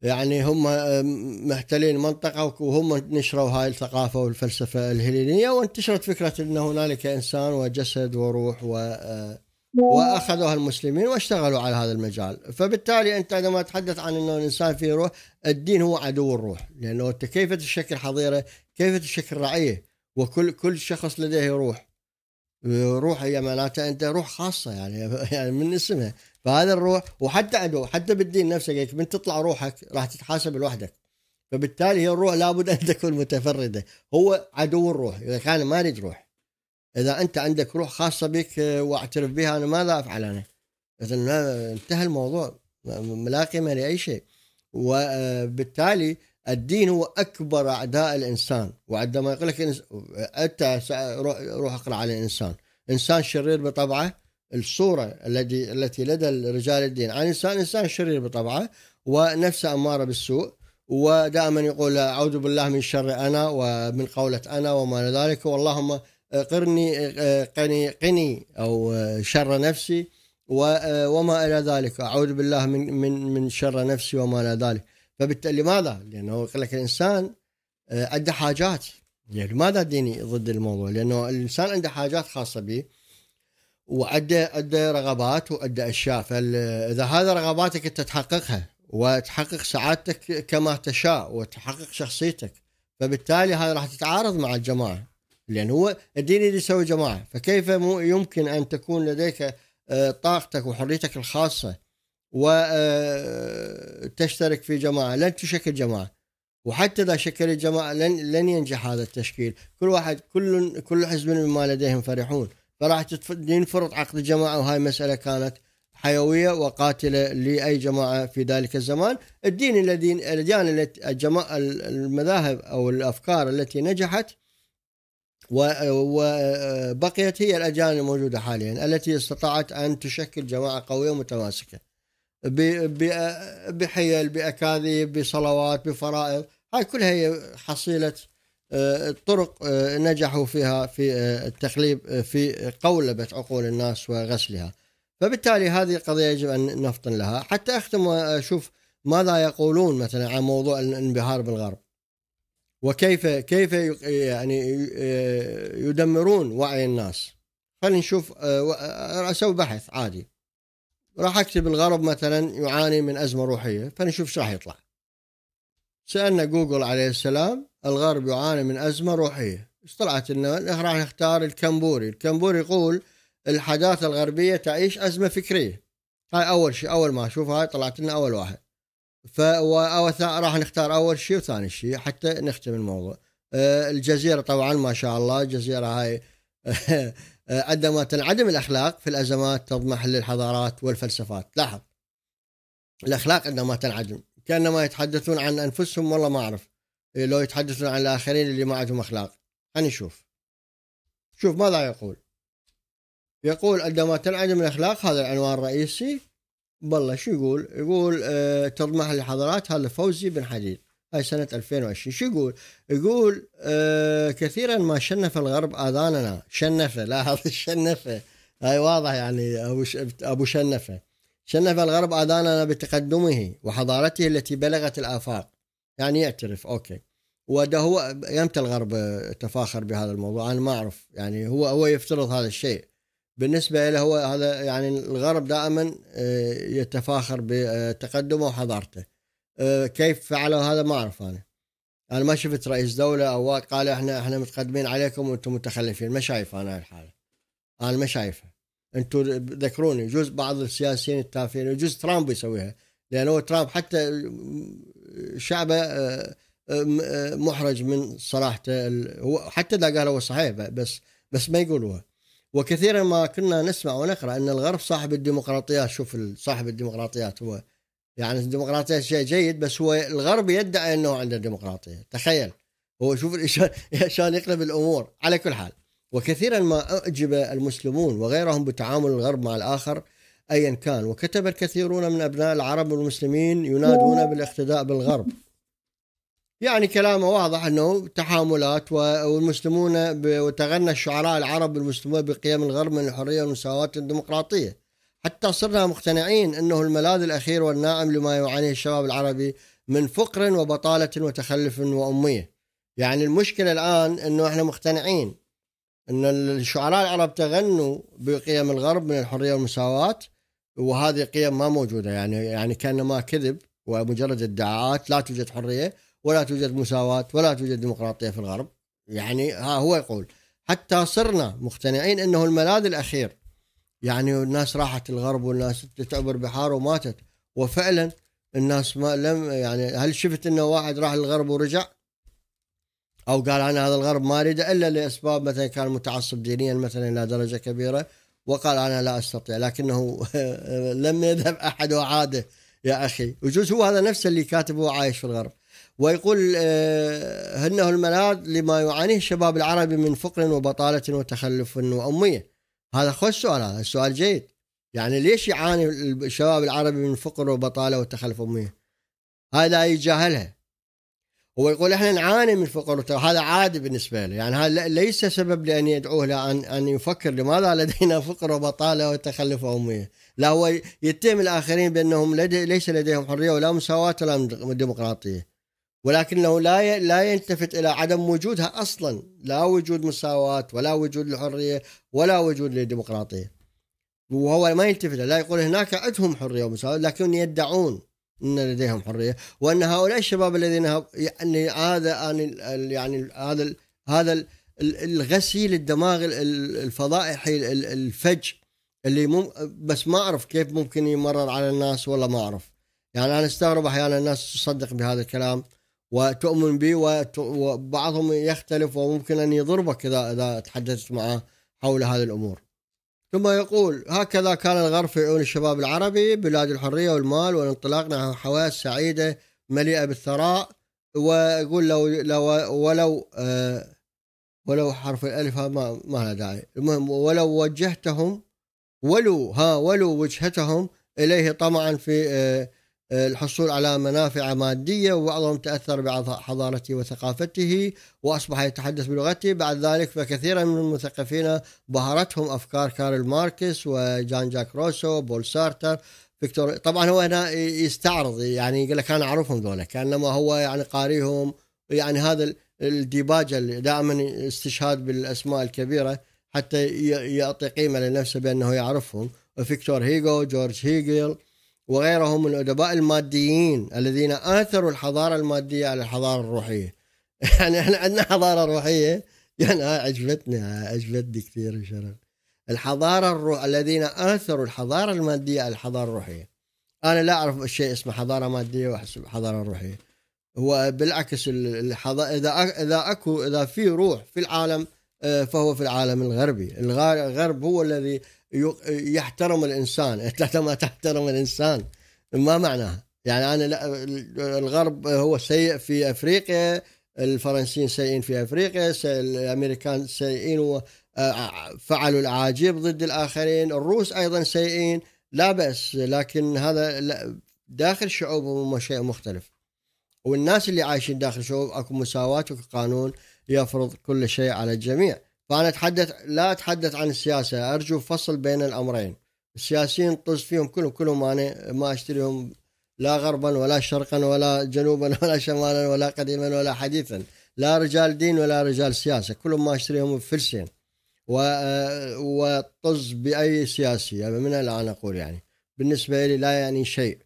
A: يعني هم آه، محتلين منطقه وهم نشروا هاي الثقافه والفلسفه الهيلينيه وانتشرت فكره ان هنالك انسان وجسد وروح و آه،
B: واخذوها
A: المسلمين واشتغلوا على هذا المجال فبالتالي انت عندما تحدث عن انه الانسان فيه روح الدين هو عدو الروح لانه انت كيف تشكل حظيره كيف تشكل رعيه وكل كل شخص لديه روح روح هي معناتها انت روح خاصه يعني يعني من اسمها فهذا الروح وحتى عدو حتى بالدين نفسه من تطلع روحك راح تتحاسب لوحدك فبالتالي هي الروح لابد ان تكون متفرده هو عدو الروح اذا كان ما يريد روح اذا انت عندك روح خاصه بك آه، واعترف بها انا ماذا افعل انا؟ اذا انتهى الموضوع لا قيمه لاي شيء وبالتالي آه، الدين هو اكبر اعداء الانسان وعندما يقول لك انت روح اقرا على الانسان انسان شرير بطبعه الصوره التي التي لدى رجال الدين عن انسان انسان شرير بطبعه ونفسه اماره بالسوء ودائما يقول اعوذ بالله من شر انا ومن قوله انا وما الى ذلك واللهم قرني قني قني او شر نفسي وما الى ذلك اعوذ بالله من من من شر نفسي وما الى ذلك فبالتالي لماذا؟ لانه يقول لك الانسان عنده حاجات يعني لماذا ديني ضد الموضوع؟ لانه الانسان عنده حاجات خاصه به وعنده عنده رغبات وعنده اشياء فاذا هذا رغباتك انت تحققها وتحقق سعادتك كما تشاء وتحقق شخصيتك فبالتالي هذا راح تتعارض مع الجماعه لأن هو الدين اللي يسوي جماعة فكيف يمكن أن تكون لديك آه، طاقتك وحريتك الخاصة وتشترك آه، في جماعة لن تشكل جماعة وحتى إذا شكلت جماعة لن لن ينجح هذا التشكيل كل واحد كل كل حزب مما لديهم فرحون فراح ينفرض عقد الجماعة وهاي مسألة كانت حيوية وقاتلة لأي جماعة في ذلك الزمان الدين الذي الأديان التي المذاهب أو الأفكار التي نجحت وبقيت هي الاجانب الموجودة حاليا التي استطاعت أن تشكل جماعة قوية متماسكة بحيل بأكاذيب بصلوات بفرائض هاي كلها هي حصيلة آه، طرق آه، نجحوا فيها في آه، التخليب في قولبة عقول الناس وغسلها فبالتالي هذه القضية يجب أن نفطن لها حتى أختم وأشوف ماذا يقولون مثلا عن موضوع الانبهار بالغرب وكيف كيف يعني يدمرون وعي الناس خلينا نشوف آه، آه، اسوي بحث عادي راح اكتب الغرب مثلا يعاني من ازمه روحيه فنشوف ايش راح يطلع سالنا جوجل عليه السلام الغرب يعاني من ازمه روحيه طلعت انه راح نختار الكمبوري الكمبوري يقول الحداثه الغربيه تعيش ازمه فكريه هاي اول شيء اول ما اشوفها هاي طلعت لنا اول واحد ف راح نختار اول شيء وثاني شيء حتى نختم الموضوع آه، الجزيره طبعا ما شاء الله الجزيره هاي آه، عندما تنعدم الاخلاق في الازمات تضمحل للحضارات والفلسفات لاحظ الاخلاق عندما تنعدم كانما يتحدثون عن انفسهم والله ما اعرف إيه، لو يتحدثون عن الاخرين اللي ما عندهم اخلاق خلينا نشوف شوف ماذا يقول يقول عندما تنعدم الاخلاق هذا العنوان الرئيسي والله شو يقول؟ يقول أه تضمح للحضارات هذا فوزي بن حديد هاي سنة 2020 شو يقول؟ يقول أه كثيرا ما شنف الغرب آذاننا شنفه لاحظ شنفه هاي واضح يعني أبو, أبو شنفه شنف الغرب آذاننا بتقدمه وحضارته التي بلغت الآفاق يعني يعترف أوكي وده هو يمتى الغرب تفاخر بهذا الموضوع أنا ما أعرف يعني هو هو يفترض هذا الشيء بالنسبة له هو هذا يعني الغرب دائما آه، يتفاخر بتقدمه وحضارته آه، كيف فعلوا هذا ما أعرف أنا أنا ما شفت رئيس دولة أو قال إحنا إحنا متقدمين عليكم وأنتم متخلفين ما شايف أنا الحالة أنا ما شايفها أنتم ذكروني يجوز بعض السياسيين التافهين يجوز ترامب يسويها لأن هو ترامب حتى شعبه آه، محرج من صراحته حتى إذا قال هو صحيح بس بس ما يقولوها وكثيرا ما كنا نسمع ونقرا ان الغرب صاحب الديمقراطيات شوف صاحب الديمقراطيات هو يعني الديمقراطيه شيء جيد بس هو الغرب يدعي انه عنده ديمقراطيه تخيل هو شوف عشان يقلب الامور على كل حال وكثيرا ما اعجب المسلمون وغيرهم بتعامل الغرب مع الاخر ايا كان وكتب الكثيرون من ابناء العرب والمسلمين ينادون بالاقتداء بالغرب يعني كلامه واضح انه تحاملات والمسلمون وتغنى الشعراء العرب المسلمون بقيم الغرب من الحريه والمساواه والديمقراطيه حتى صرنا مقتنعين انه الملاذ الاخير والناعم لما يعانيه الشباب العربي من فقر وبطاله وتخلف واميه. يعني المشكله الان انه احنا مقتنعين ان الشعراء العرب تغنوا بقيم الغرب من الحريه والمساواه وهذه قيم ما موجوده يعني يعني كانما كذب ومجرد ادعاءات لا توجد حريه ولا توجد مساواة ولا توجد ديمقراطية في الغرب يعني ها هو يقول حتى صرنا مقتنعين أنه الملاذ الأخير يعني الناس راحت الغرب والناس تعبر بحار وماتت وفعلا الناس ما لم يعني هل شفت انه واحد راح للغرب ورجع؟ او قال انا هذا الغرب ما اريده الا لاسباب مثلا كان متعصب دينيا مثلا الى درجه كبيره وقال انا لا استطيع لكنه لم يذهب احد وعاده يا اخي وجوز هو هذا نفسه اللي كاتب عايش في الغرب ويقول انه آه، الملاذ لما يعانيه الشباب العربي من فقر وبطالة وتخلف وأمية هذا خوش سؤال هذا السؤال جيد يعني ليش يعاني الشباب العربي من فقر وبطالة وتخلف أمية هذا يجاهلها هو يقول احنا نعاني من فقر هذا عادي بالنسبه له يعني هذا ليس سبب لان يدعوه لان ان ان يفكر لماذا لدينا فقر وبطاله وتخلف اميه لا هو يتهم الاخرين بانهم لدي ليس لديهم حريه ولا مساواه ولا ديمقراطيه ولكنه لا لا يلتفت الى عدم وجودها اصلا لا وجود مساواه ولا وجود الحريه ولا وجود للديمقراطيه وهو ما يلتفت لا يقول هناك عندهم حريه ومساواه لكن يدعون ان لديهم حريه وان هؤلاء الشباب الذين يعني هذا يعني هذا هذا الغسيل الدماغ الفضائحي الفج اللي مم بس ما اعرف كيف ممكن يمرر على الناس والله ما اعرف يعني انا استغرب احيانا الناس تصدق بهذا الكلام وتؤمن به وبعضهم يختلف وممكن أن يضربك إذا إذا تحدثت معه حول هذه الأمور ثم يقول هكذا كان الغرب في عيون الشباب العربي بلاد الحرية والمال والانطلاق نحو حياة سعيدة مليئة بالثراء ويقول لو, لو ولو آه ولو حرف الألف ما ما له داعي المهم ولو وجهتهم ولو ها ولو وجهتهم إليه طمعا في آه آه، الحصول على منافع مادية وبعضهم تأثر بحضارته وثقافته وأصبح يتحدث بلغته بعد ذلك فكثيرا من المثقفين بهرتهم أفكار كارل ماركس وجان جاك روسو بول سارتر فيكتور طبعا هو هنا يستعرض يعني يقول لك أنا أعرفهم ذولا كأنما هو يعني قاريهم يعني هذا الديباجة اللي دائما استشهاد بالأسماء الكبيرة حتى يعطي قيمة لنفسه بأنه يعرفهم فيكتور هيجو جورج هيجل وغيرهم من الأدباء الماديين الذين آثروا الحضارة المادية على الحضارة الروحية يعني احنا عندنا حضارة روحية يعني عجبتني عجبتني كثير شرف الحضارة الروح الذين آثروا الحضارة المادية على الحضارة الروحية أنا لا أعرف شيء اسمه حضارة مادية وأحسب حضارة روحية هو بالعكس الحضارة إذا إذا أكو إذا في روح في العالم آه، فهو في العالم الغربي الغرب هو الذي يحترم الانسان ما تحترم الانسان ما معناها يعني انا لا الغرب هو سيء في افريقيا الفرنسيين سيئين في افريقيا الامريكان سيئين وفعلوا العاجيب ضد الاخرين الروس ايضا سيئين لا باس لكن هذا داخل شعوبهم شيء مختلف والناس اللي عايشين داخل شعوب اكو مساواه وقانون يفرض كل شيء على الجميع فانا اتحدث لا اتحدث عن السياسه ارجو فصل بين الامرين السياسيين طز فيهم كلهم كلهم انا ما اشتريهم لا غربا ولا شرقا ولا جنوبا ولا شمالا ولا قديما ولا حديثا لا رجال دين ولا رجال سياسه كلهم ما اشتريهم بفلسين و... آه، وطز باي سياسي يعني من الان اقول يعني بالنسبه لي لا يعني شيء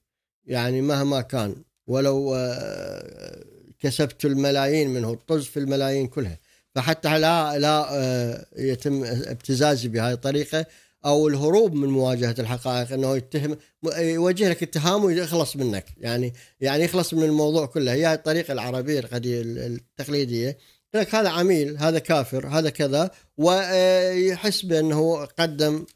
A: يعني مهما كان ولو آه، كسبت الملايين منه طز في الملايين كلها فحتى لا لا آه، يتم ابتزازي بهذه الطريقه او الهروب من مواجهه الحقائق انه يتهم يوجه لك اتهام ويخلص منك يعني يعني يخلص من الموضوع كله هي الطريقه العربيه القديمه التقليديه لك هذا عميل هذا كافر هذا كذا ويحس بانه قدم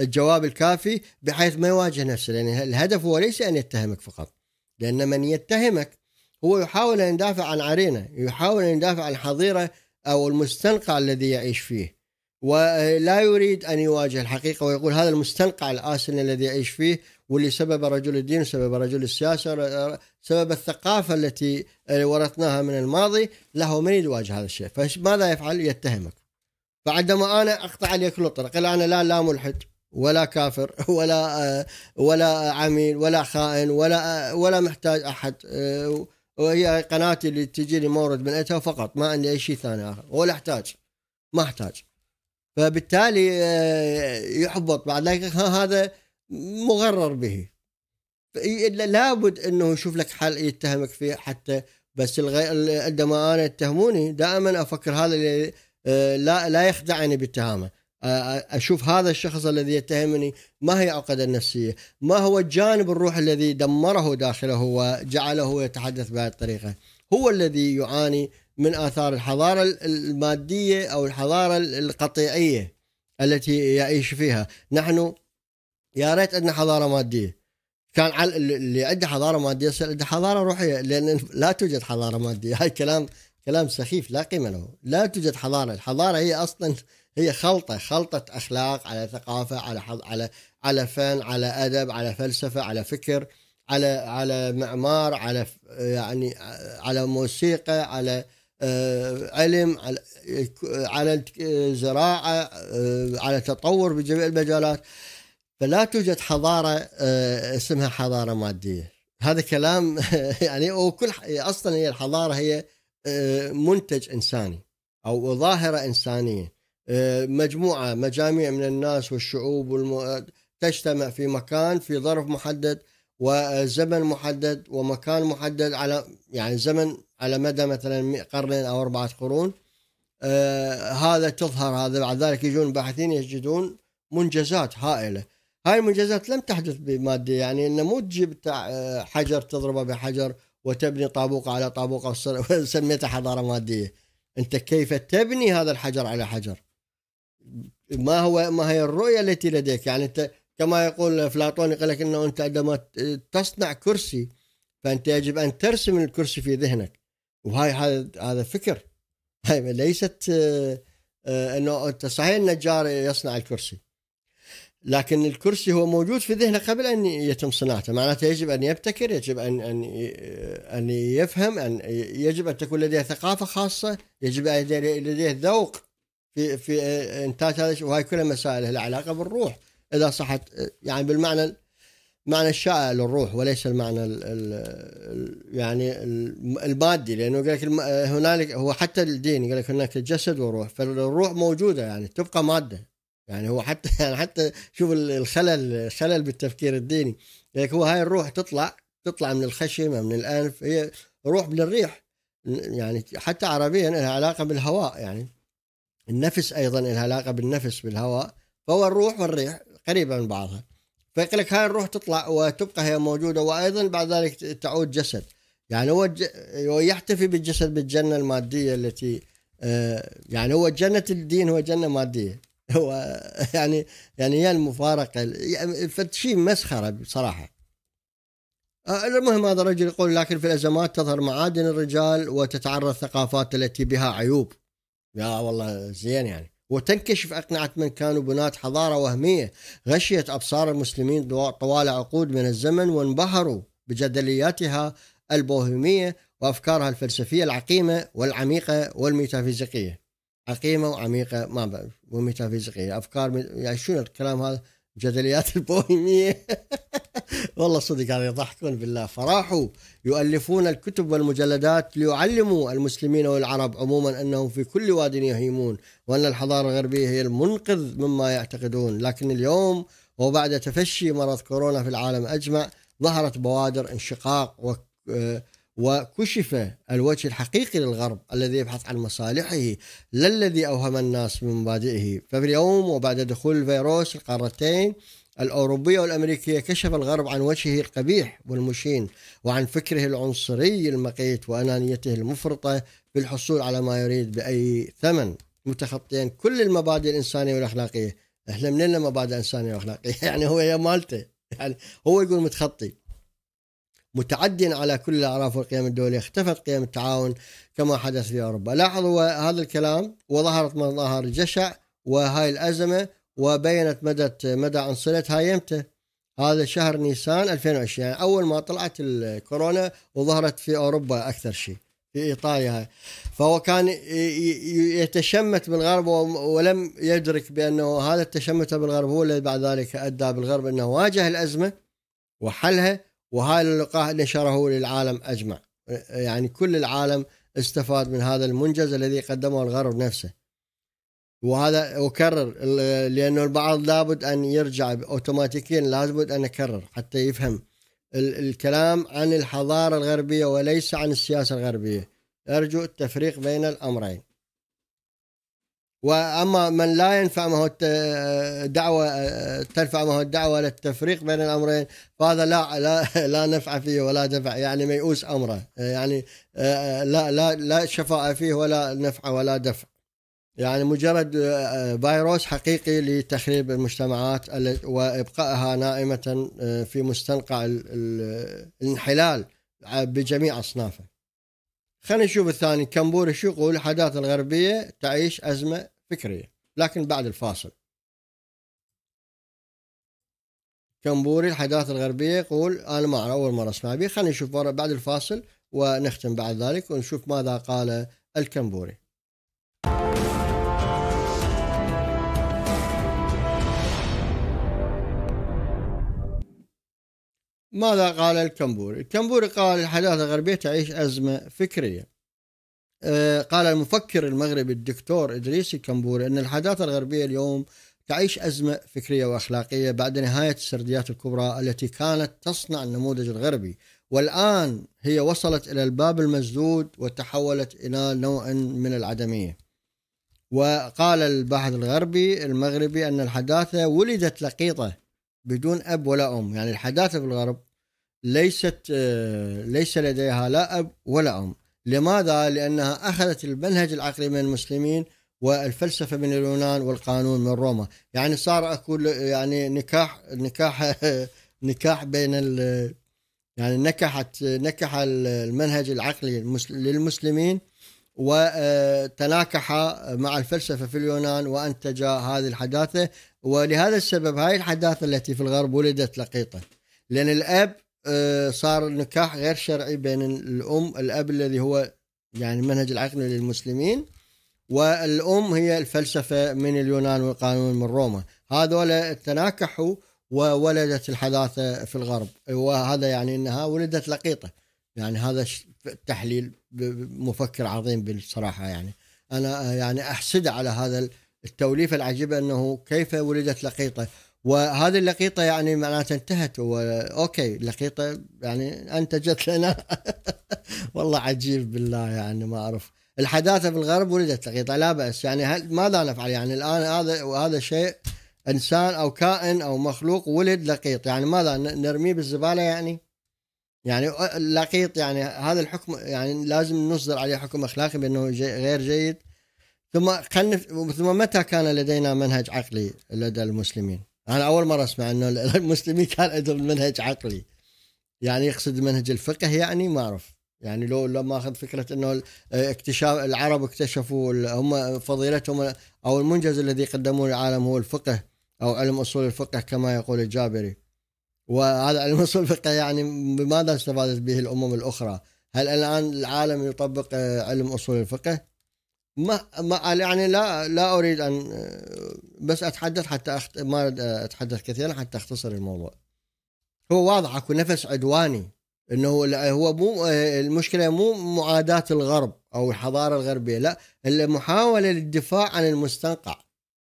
A: الجواب الكافي بحيث ما يواجه نفسه لان الهدف هو ليس ان يتهمك فقط لان من يتهمك هو يحاول أن يدافع عن عرينه يحاول أن يدافع عن حظيره أو المستنقع الذي يعيش فيه ولا يريد أن يواجه الحقيقة ويقول هذا المستنقع الآسن الذي يعيش فيه واللي سبب رجل الدين وسبب رجل السياسة سبب الثقافة التي ورثناها من الماضي له من يواجه هذا الشيء فماذا يفعل يتهمك فعندما أنا أقطع عليك الطرق أنا لا لا ملحد ولا كافر ولا ولا عميل ولا خائن ولا ولا محتاج احد وهي قناتي اللي تجيني مورد من اتها فقط ما عندي اي شيء ثاني اخر ولا احتاج ما احتاج فبالتالي آه، يحبط بعد لكن هذا مغرر به لابد انه يشوف لك حل يتهمك فيه حتى بس الغي... عندما انا يتهموني دائما افكر هذا اللي آه، لا لا يخدعني باتهامه اشوف هذا الشخص الذي يتهمني ما هي عقده النفسيه؟ ما هو الجانب الروح الذي دمره داخله وجعله يتحدث بهذه الطريقه؟ هو الذي يعاني من اثار الحضاره الماديه او الحضاره القطيعيه التي يعيش فيها، نحن يا ريت عندنا حضاره ماديه. كان عل... اللي عنده حضاره ماديه يصير عنده حضاره روحيه لان لا توجد حضاره ماديه، هاي كلام كلام سخيف لا قيمه له، لا توجد حضاره، الحضاره هي اصلا هي خلطه خلطه اخلاق على ثقافه على حض... على على فن على ادب على فلسفه على فكر على على معمار على يعني على موسيقى على آه، علم على على زراعه آه، على تطور بجميع المجالات فلا توجد حضاره آه، اسمها حضاره ماديه هذا كلام يعني وكل اصلا هي الحضاره هي منتج انساني او ظاهره انسانيه آه، مجموعة مجاميع من الناس والشعوب والم... تجتمع في مكان في ظرف محدد وزمن محدد ومكان محدد على يعني زمن على مدى مثلا قرن أو أربعة قرون آه هذا تظهر هذا بعد ذلك يجون باحثين يجدون منجزات هائلة هاي المنجزات لم تحدث بمادة يعني انه مو تجيب آه، حجر تضربه بحجر وتبني طابوقة على طابوقة وسميتها حضارة مادية انت كيف تبني هذا الحجر على حجر ما هو ما هي الرؤيه التي لديك يعني انت كما يقول افلاطون يقول لك انه انت عندما تصنع كرسي فانت يجب ان ترسم الكرسي في ذهنك وهاي هذا هذا فكر هاي ليست آه، انه انت صحيح النجار يصنع الكرسي لكن الكرسي هو موجود في ذهنه قبل ان يتم صناعته معناته يجب ان يبتكر يجب ان ان ان يفهم ان يجب ان تكون لديه ثقافه خاصه يجب ان لديه ذوق في في آه، آه، انتاج هذا وهي كلها مسائل لها علاقه بالروح اذا صحت آه، يعني بالمعنى معنى الشائع للروح وليس المعنى الـ الـ يعني المادي لانه يقول لك هنالك هو حتى الدين يقول لك هناك جسد وروح فالروح موجوده يعني تبقى ماده يعني هو حتى يعني حتى شوف الخلل الخلل بالتفكير الديني يقول لك هو هاي الروح تطلع تطلع من الخشمه من الانف هي روح من الريح يعني حتى عربيا لها علاقه بالهواء يعني النفس ايضا لها علاقه بالنفس بالهواء فهو الروح والريح قريبه من بعضها فيقول لك هاي الروح تطلع وتبقى هي موجوده وايضا بعد ذلك تعود جسد يعني هو يحتفي بالجسد بالجنه الماديه التي آه، يعني هو جنه الدين هو جنه ماديه هو يعني يعني هي المفارقه فشيء مسخره بصراحه آه، المهم هذا الرجل يقول لكن في الازمات تظهر معادن الرجال وتتعرى الثقافات التي بها عيوب يا والله زين يعني وتنكشف أقنعة من كانوا بناة حضارة وهمية غشيت أبصار المسلمين طوال عقود من الزمن وانبهروا بجدلياتها البوهيمية وأفكارها الفلسفية العقيمة والعميقة والميتافيزيقية عقيمة وعميقة ما بعرف وميتافيزيقية أفكار يعني شنو الكلام هذا جدليات البوهيمية والله صدق كانوا يضحكون بالله فراحوا يؤلفون الكتب والمجلدات ليعلموا المسلمين والعرب عموما أنهم في كل واد يهيمون وأن الحضارة الغربية هي المنقذ مما يعتقدون لكن اليوم وبعد تفشي مرض كورونا في العالم أجمع ظهرت بوادر انشقاق و آه، وكشف الوجه الحقيقي للغرب الذي يبحث عن مصالحه لا الذي أوهم الناس بمبادئه ففي اليوم وبعد دخول الفيروس القارتين الأوروبية والأمريكية كشف الغرب عن وجهه القبيح والمشين وعن فكره العنصري المقيت وأنانيته المفرطة بالحصول على ما يريد بأي ثمن متخطيا كل المبادئ الإنسانية والأخلاقية احنا منين لنا مبادئ إنسانية وأخلاقية يعني هو يا مالته يعني هو يقول متخطي متعديا على كل الأعراف والقيم الدولية اختفت قيم التعاون كما حدث في أوروبا لاحظوا هذا الكلام وظهرت مظاهر الجشع وهاي الأزمة وبينت مدى مدى عنصرتها امتى هذا شهر نيسان 2020 يعني أول ما طلعت الكورونا وظهرت في أوروبا أكثر شيء في ايطاليا هاي فهو كان يتشمت بالغرب ولم يدرك بانه هذا التشمت بالغرب هو اللي بعد ذلك ادى بالغرب انه واجه الازمه وحلها وهذا اللقاح نشره للعالم أجمع يعني كل العالم استفاد من هذا المنجز الذي قدمه الغرب نفسه وهذا أكرر لأنه البعض لابد أن يرجع أوتوماتيكيا لابد أن أكرر حتى يفهم الكلام عن الحضارة الغربية وليس عن السياسة الغربية أرجو التفريق بين الأمرين واما من لا ينفع ما هو الدعوه تنفع هو الدعوه للتفريق بين الامرين فهذا لا لا لا نفع فيه ولا دفع يعني ميؤوس امره يعني لا لا لا شفاء فيه ولا نفع ولا دفع يعني مجرد فيروس حقيقي لتخريب المجتمعات وابقائها نائمه في مستنقع الانحلال بجميع اصنافه. خلينا نشوف الثاني كمبور شو يقول الحداثة الغربية تعيش أزمة فكريه لكن بعد الفاصل كمبوري الحداثة الغربية يقول أنا ما أول مرة أسمع به خلينا نشوف بعد الفاصل ونختم بعد ذلك ونشوف ماذا قال الكمبوري ماذا قال الكمبوري؟ الكمبوري قال الحداثة الغربية تعيش أزمة فكرية آه، قال المفكر المغربي الدكتور إدريس الكمبوري أن الحداثة الغربية اليوم تعيش أزمة فكرية وأخلاقية بعد نهاية السرديات الكبرى التي كانت تصنع النموذج الغربي والآن هي وصلت إلى الباب المسدود وتحولت إلى نوع من العدمية وقال الباحث الغربي المغربي أن الحداثة ولدت لقيطة بدون أب ولا أم يعني الحداثة في الغرب ليست آه، ليس لديها لا أب ولا أم لماذا؟ لأنها أخذت المنهج العقلي من المسلمين والفلسفة من اليونان والقانون من روما يعني صار أقول يعني نكاح نكاح نكاح بين ال يعني نكحت نكح المنهج العقلي للمسلمين وتناكح مع الفلسفة في اليونان وأنتج هذه الحداثة ولهذا السبب هاي الحداثة التي في الغرب ولدت لقيطة لأن الأب آه، صار نكاح غير شرعي بين الأم الأب الذي هو يعني منهج العقل للمسلمين والأم هي الفلسفة من اليونان والقانون من روما هذول تناكحوا وولدت الحداثة في الغرب وهذا يعني أنها ولدت لقيطة يعني هذا تحليل مفكر عظيم بالصراحة يعني أنا يعني أحسد على هذا التوليفة العجيبة أنه كيف ولدت لقيطة وهذه اللقيطه يعني معناتها انتهت هو اوكي اللقيطه يعني انتجت لنا والله عجيب بالله يعني ما اعرف الحداثه في الغرب ولدت لقيطه لا باس يعني هل ماذا نفعل يعني الان هذا وهذا شيء انسان او كائن او مخلوق ولد لقيط يعني ماذا نرميه بالزباله يعني يعني لقيط يعني هذا الحكم يعني لازم نصدر عليه حكم اخلاقي بانه جي غير جيد ثم خلنا ثم متى كان لدينا منهج عقلي لدى المسلمين؟ انا اول مره اسمع انه المسلمين كان عندهم منهج عقلي يعني يقصد منهج الفقه يعني ما اعرف يعني لو لو ماخذ فكره انه اكتشاف العرب اكتشفوا هم فضيلتهم او المنجز الذي قدموه للعالم هو الفقه او علم اصول الفقه كما يقول الجابري وهذا علم اصول الفقه يعني بماذا استفادت به الامم الاخرى؟ هل الان العالم يطبق علم اصول الفقه؟ ما, ما يعني لا لا اريد ان بس اتحدث حتى أخت... ما اريد اتحدث كثيرا حتى اختصر الموضوع. هو واضح اكو نفس عدواني انه هو مو المشكله مو معاداه الغرب او الحضاره الغربيه لا المحاوله للدفاع عن المستنقع.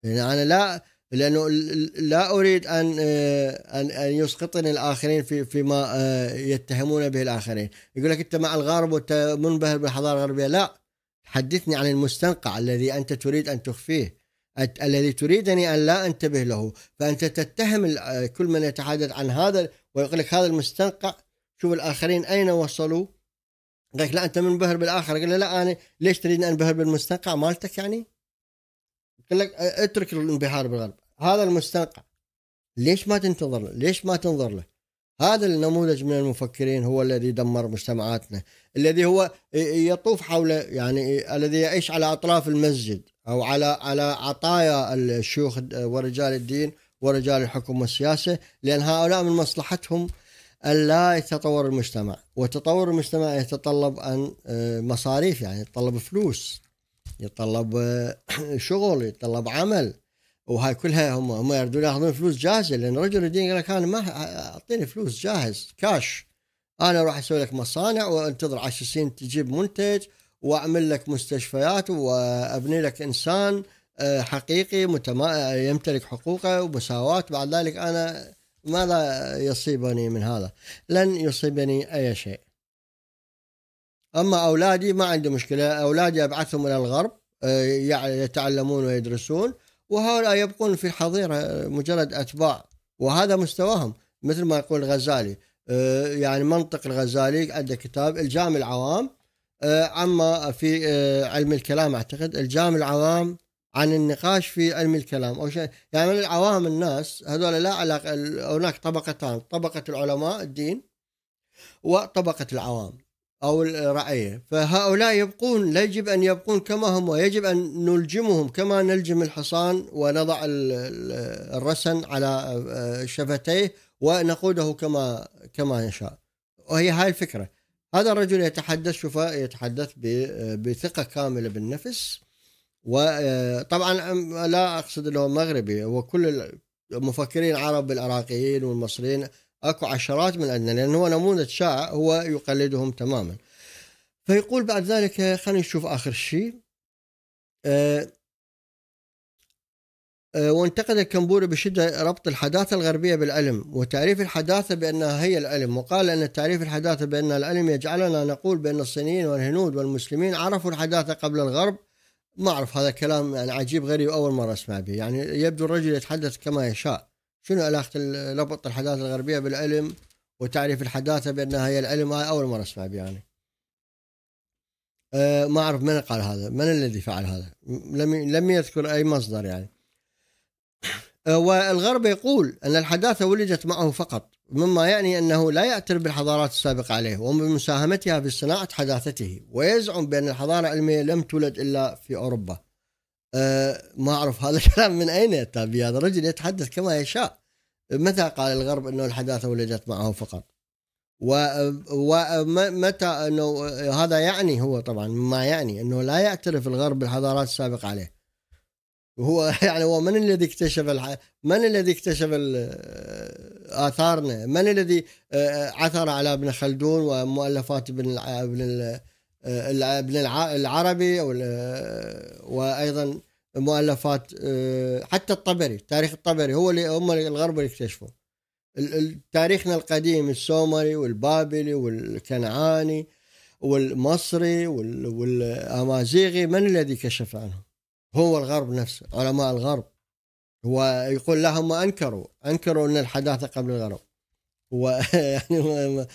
A: يعني انا لا لانه لا اريد ان ان ان يسقطني الاخرين في فيما يتهمون به الاخرين، يقول لك انت مع الغرب وانت منبهر بالحضاره الغربيه، لا حدثني عن المستنقع الذي أنت تريد أن تخفيه الذي تريدني أن لا أنتبه له فأنت تتهم آه، كل من يتحدث عن هذا ويقول لك هذا المستنقع شوف الآخرين أين وصلوا قال لك لا أنت منبهر بالآخر قال لا أنا ليش تريدني أنبهر بالمستنقع مالتك يعني قال لك اترك الانبهار بالغرب هذا المستنقع ليش ما تنتظر له ليش ما تنظر له هذا النموذج من المفكرين هو الذي دمر مجتمعاتنا الذي هو يطوف حول يعني الذي يعيش على أطراف المسجد أو على على عطايا الشيوخ ورجال الدين ورجال الحكم والسياسة لأن هؤلاء من مصلحتهم ألا يتطور المجتمع وتطور المجتمع يتطلب أن آه، مصاريف يعني يتطلب فلوس يتطلب آه، شغل يتطلب عمل وهاي كلها هم هم يردون ياخذون فلوس جاهزه لان رجل الدين قال لك انا ما اعطيني فلوس جاهز كاش انا اروح اسوي لك مصانع وانتظر عشر سنين تجيب منتج واعمل لك مستشفيات وابني لك انسان آه، حقيقي متما... آه، يمتلك حقوقه ومساواه بعد ذلك انا ماذا يصيبني من هذا؟ لن يصيبني اي شيء. اما اولادي ما عندي مشكله، اولادي ابعثهم الى الغرب آه، يتعلمون ويدرسون وهؤلاء يبقون في الحظيرة آه، مجرد أتباع وهذا مستواهم مثل ما يقول الغزالي آه، يعني منطق الغزالي عنده كتاب الجام العوام عما آه، في علم الكلام أعتقد الجام العوام عن النقاش في علم الكلام او شيء يعني من العوام الناس هذول لا علاقه هناك طبقتان طبقه العلماء الدين وطبقه العوام أو الرعية فهؤلاء يبقون لا يجب أن يبقون كما هم ويجب أن نلجمهم كما نلجم الحصان ونضع الرسن على آه، شفتيه ونقوده كما كما يشاء وهي هاي الفكرة هذا الرجل يتحدث شوف يتحدث آه، بثقة كاملة بالنفس وطبعا آه، لا أقصد أنه مغربي وكل المفكرين العرب العراقيين والمصريين اكو عشرات من عندنا لان هو نموذج شائع هو يقلدهم تماما فيقول بعد ذلك خلينا نشوف اخر شيء أه, آه، وانتقد الكمبوري بشده ربط الحداثه الغربيه بالعلم وتعريف الحداثه بانها هي العلم وقال ان تعريف الحداثه بان العلم يجعلنا نقول بان الصينيين والهنود والمسلمين عرفوا الحداثه قبل الغرب ما اعرف هذا كلام يعني عجيب غريب اول مره اسمع به يعني يبدو الرجل يتحدث كما يشاء شنو علاقه ربط الحداثه الغربيه بالعلم وتعريف الحداثه بانها هي العلم هاي اول مره اسمع بها يعني. أه ما اعرف من قال هذا، من الذي فعل هذا؟ لم لم يذكر اي مصدر يعني. أه والغرب يقول ان الحداثه ولدت معه فقط، مما يعني انه لا يعترف بالحضارات السابقه عليه وبمساهمتها في صناعه حداثته، ويزعم بان الحضاره العلميه لم تولد الا في اوروبا. آه، ما أعرف هذا الكلام من أين اتى به هذا الرجل يتحدث كما يشاء متى قال الغرب أنه الحداثة ولدت معه فقط ومتى أنه هذا يعني هو طبعا ما يعني أنه لا يعترف الغرب بالحضارات السابقة عليه هو يعني هو من الذي اكتشف الح... من الذي اكتشف اثارنا؟ من الذي آه، آه، عثر على ابن خلدون ومؤلفات ابن ابن ابن العربي وايضا مؤلفات آه، حتى الطبري تاريخ الطبري هو اللي هم الغرب اللي اكتشفوا تاريخنا القديم السومري والبابلي والكنعاني والمصري والامازيغي من الذي كشف عنهم؟ هو الغرب نفسه علماء الغرب ويقول لهم انكروا انكروا ان الحداثه قبل الغرب ويعني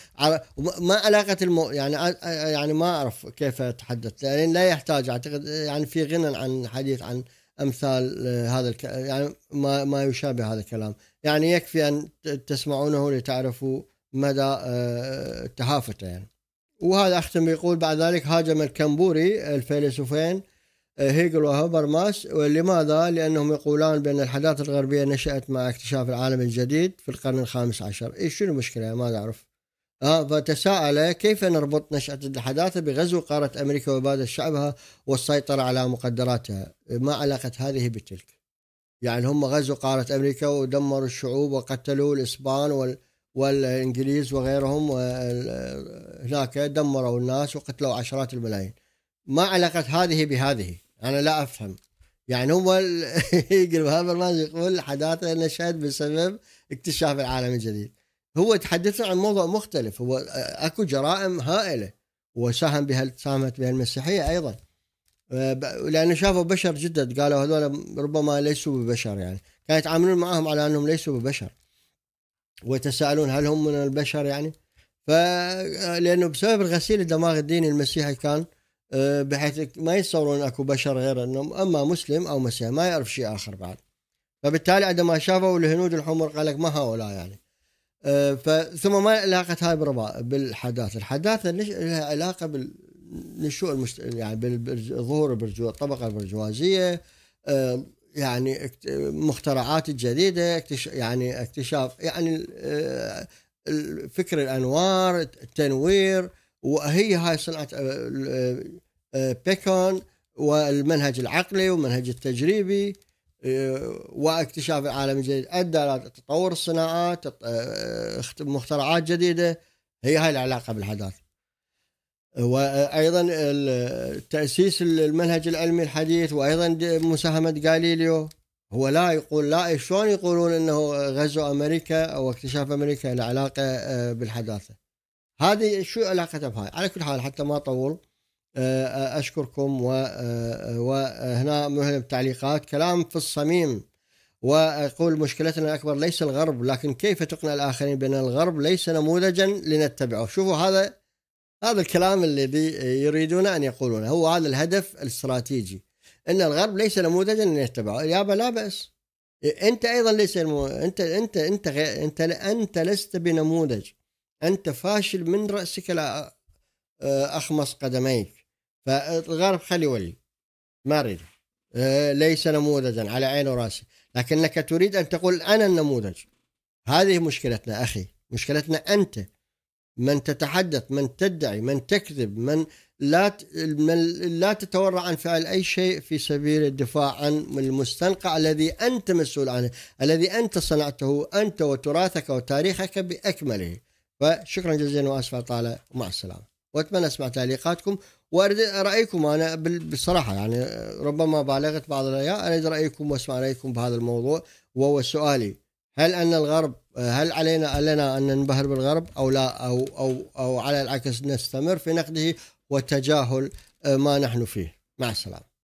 A: ما علاقه المو... يعني يعني ما اعرف كيف اتحدث لان لا يحتاج اعتقد يعني في غنى عن حديث عن امثال آه، هذا الك... يعني ما ما يشابه هذا الكلام يعني يكفي ان تسمعونه لتعرفوا مدى آه، تهافته يعني وهذا اختم يقول بعد ذلك هاجم الكمبوري الفيلسوفين هيجل وهوبرماس ولماذا؟ لأنهم يقولان بأن الحداثة الغربية نشأت مع اكتشاف العالم الجديد في القرن الخامس عشر إيش شنو المشكلة ما أعرف آه فتساءل كيف نربط نشأة الحداثة بغزو قارة أمريكا وإبادة شعبها والسيطرة على مقدراتها ما علاقة هذه بتلك يعني هم غزوا قارة أمريكا ودمروا الشعوب وقتلوا الإسبان وال... والإنجليز وغيرهم هناك دمروا الناس وقتلوا عشرات الملايين ما علاقة هذه بهذه انا لا افهم يعني هو يقول هابرمان يقول حداثه نشأت بسبب اكتشاف العالم الجديد هو تحدثنا عن موضوع مختلف هو آه، اكو جرائم هائله وساهم بها ساهمت بها المسيحيه ايضا آه، لانه شافوا بشر جدد قالوا هذول ربما ليسوا ببشر يعني كانوا يتعاملون معهم على انهم ليسوا ببشر ويتساءلون هل هم من البشر يعني فلانه آه، بسبب الغسيل الدماغ الديني المسيحي كان آه، بحيث ما يتصورون اكو بشر غير انهم اما مسلم او مسيحي ما يعرف شيء اخر بعد فبالتالي عندما شافوا الهنود الحمر قال لك ما هؤلاء يعني آه، ثم ما علاقه هاي بالحداثه الحداثه لها علاقه بالنشوء المشت... يعني بالظهور البرجو... الطبقه البرجوازيه آه، يعني مخترعات الجديده اكتش... يعني اكتشاف يعني فكر الانوار التنوير وهي هاي صنعه آه، آه، آه، بيكون والمنهج العقلي والمنهج التجريبي واكتشاف العالم الجديد ادى الى تطور الصناعات مخترعات جديده هي هاي العلاقه بالحداثه وايضا تاسيس المنهج العلمي الحديث وايضا مساهمه غاليليو هو لا يقول لا شلون يقولون انه غزو امريكا او اكتشاف امريكا له علاقه بالحداثه هذه شو علاقتها بهاي على كل حال حتى ما اطول آه، آه، اشكركم و آه، وهنا مهم التعليقات كلام في الصميم ويقول مشكلتنا الاكبر ليس الغرب لكن كيف تقنع الاخرين بان الغرب ليس نموذجا لنتبعه شوفوا هذا هذا الكلام الذي يريدون ان يقولونه هو هذا الهدف الاستراتيجي ان الغرب ليس نموذجا لنتبعه الاجابه لا باس انت ايضا ليس المو... انت انت انت انت انت لست بنموذج أنت فاشل من رأسك إلى آه، أخمص قدميك فالغرب خلي يولي ما أريد آه، ليس نموذجا على عين وراسي لكنك تريد أن تقول أنا النموذج هذه مشكلتنا أخي مشكلتنا أنت من تتحدث من تدعي من تكذب من لا من لا تتورع عن فعل اي شيء في سبيل الدفاع عن المستنقع الذي انت مسؤول عنه، الذي انت صنعته انت وتراثك وتاريخك باكمله. فشكرا جزيلا واسف طالع ومع السلامه واتمنى اسمع تعليقاتكم واريد رايكم انا بصراحه يعني ربما بالغت بعض الاياء اريد رايكم واسمع رايكم بهذا الموضوع وهو سؤالي هل ان الغرب هل علينا لنا ان ننبهر بالغرب او لا او او او على العكس نستمر في نقده وتجاهل ما نحن فيه مع السلامه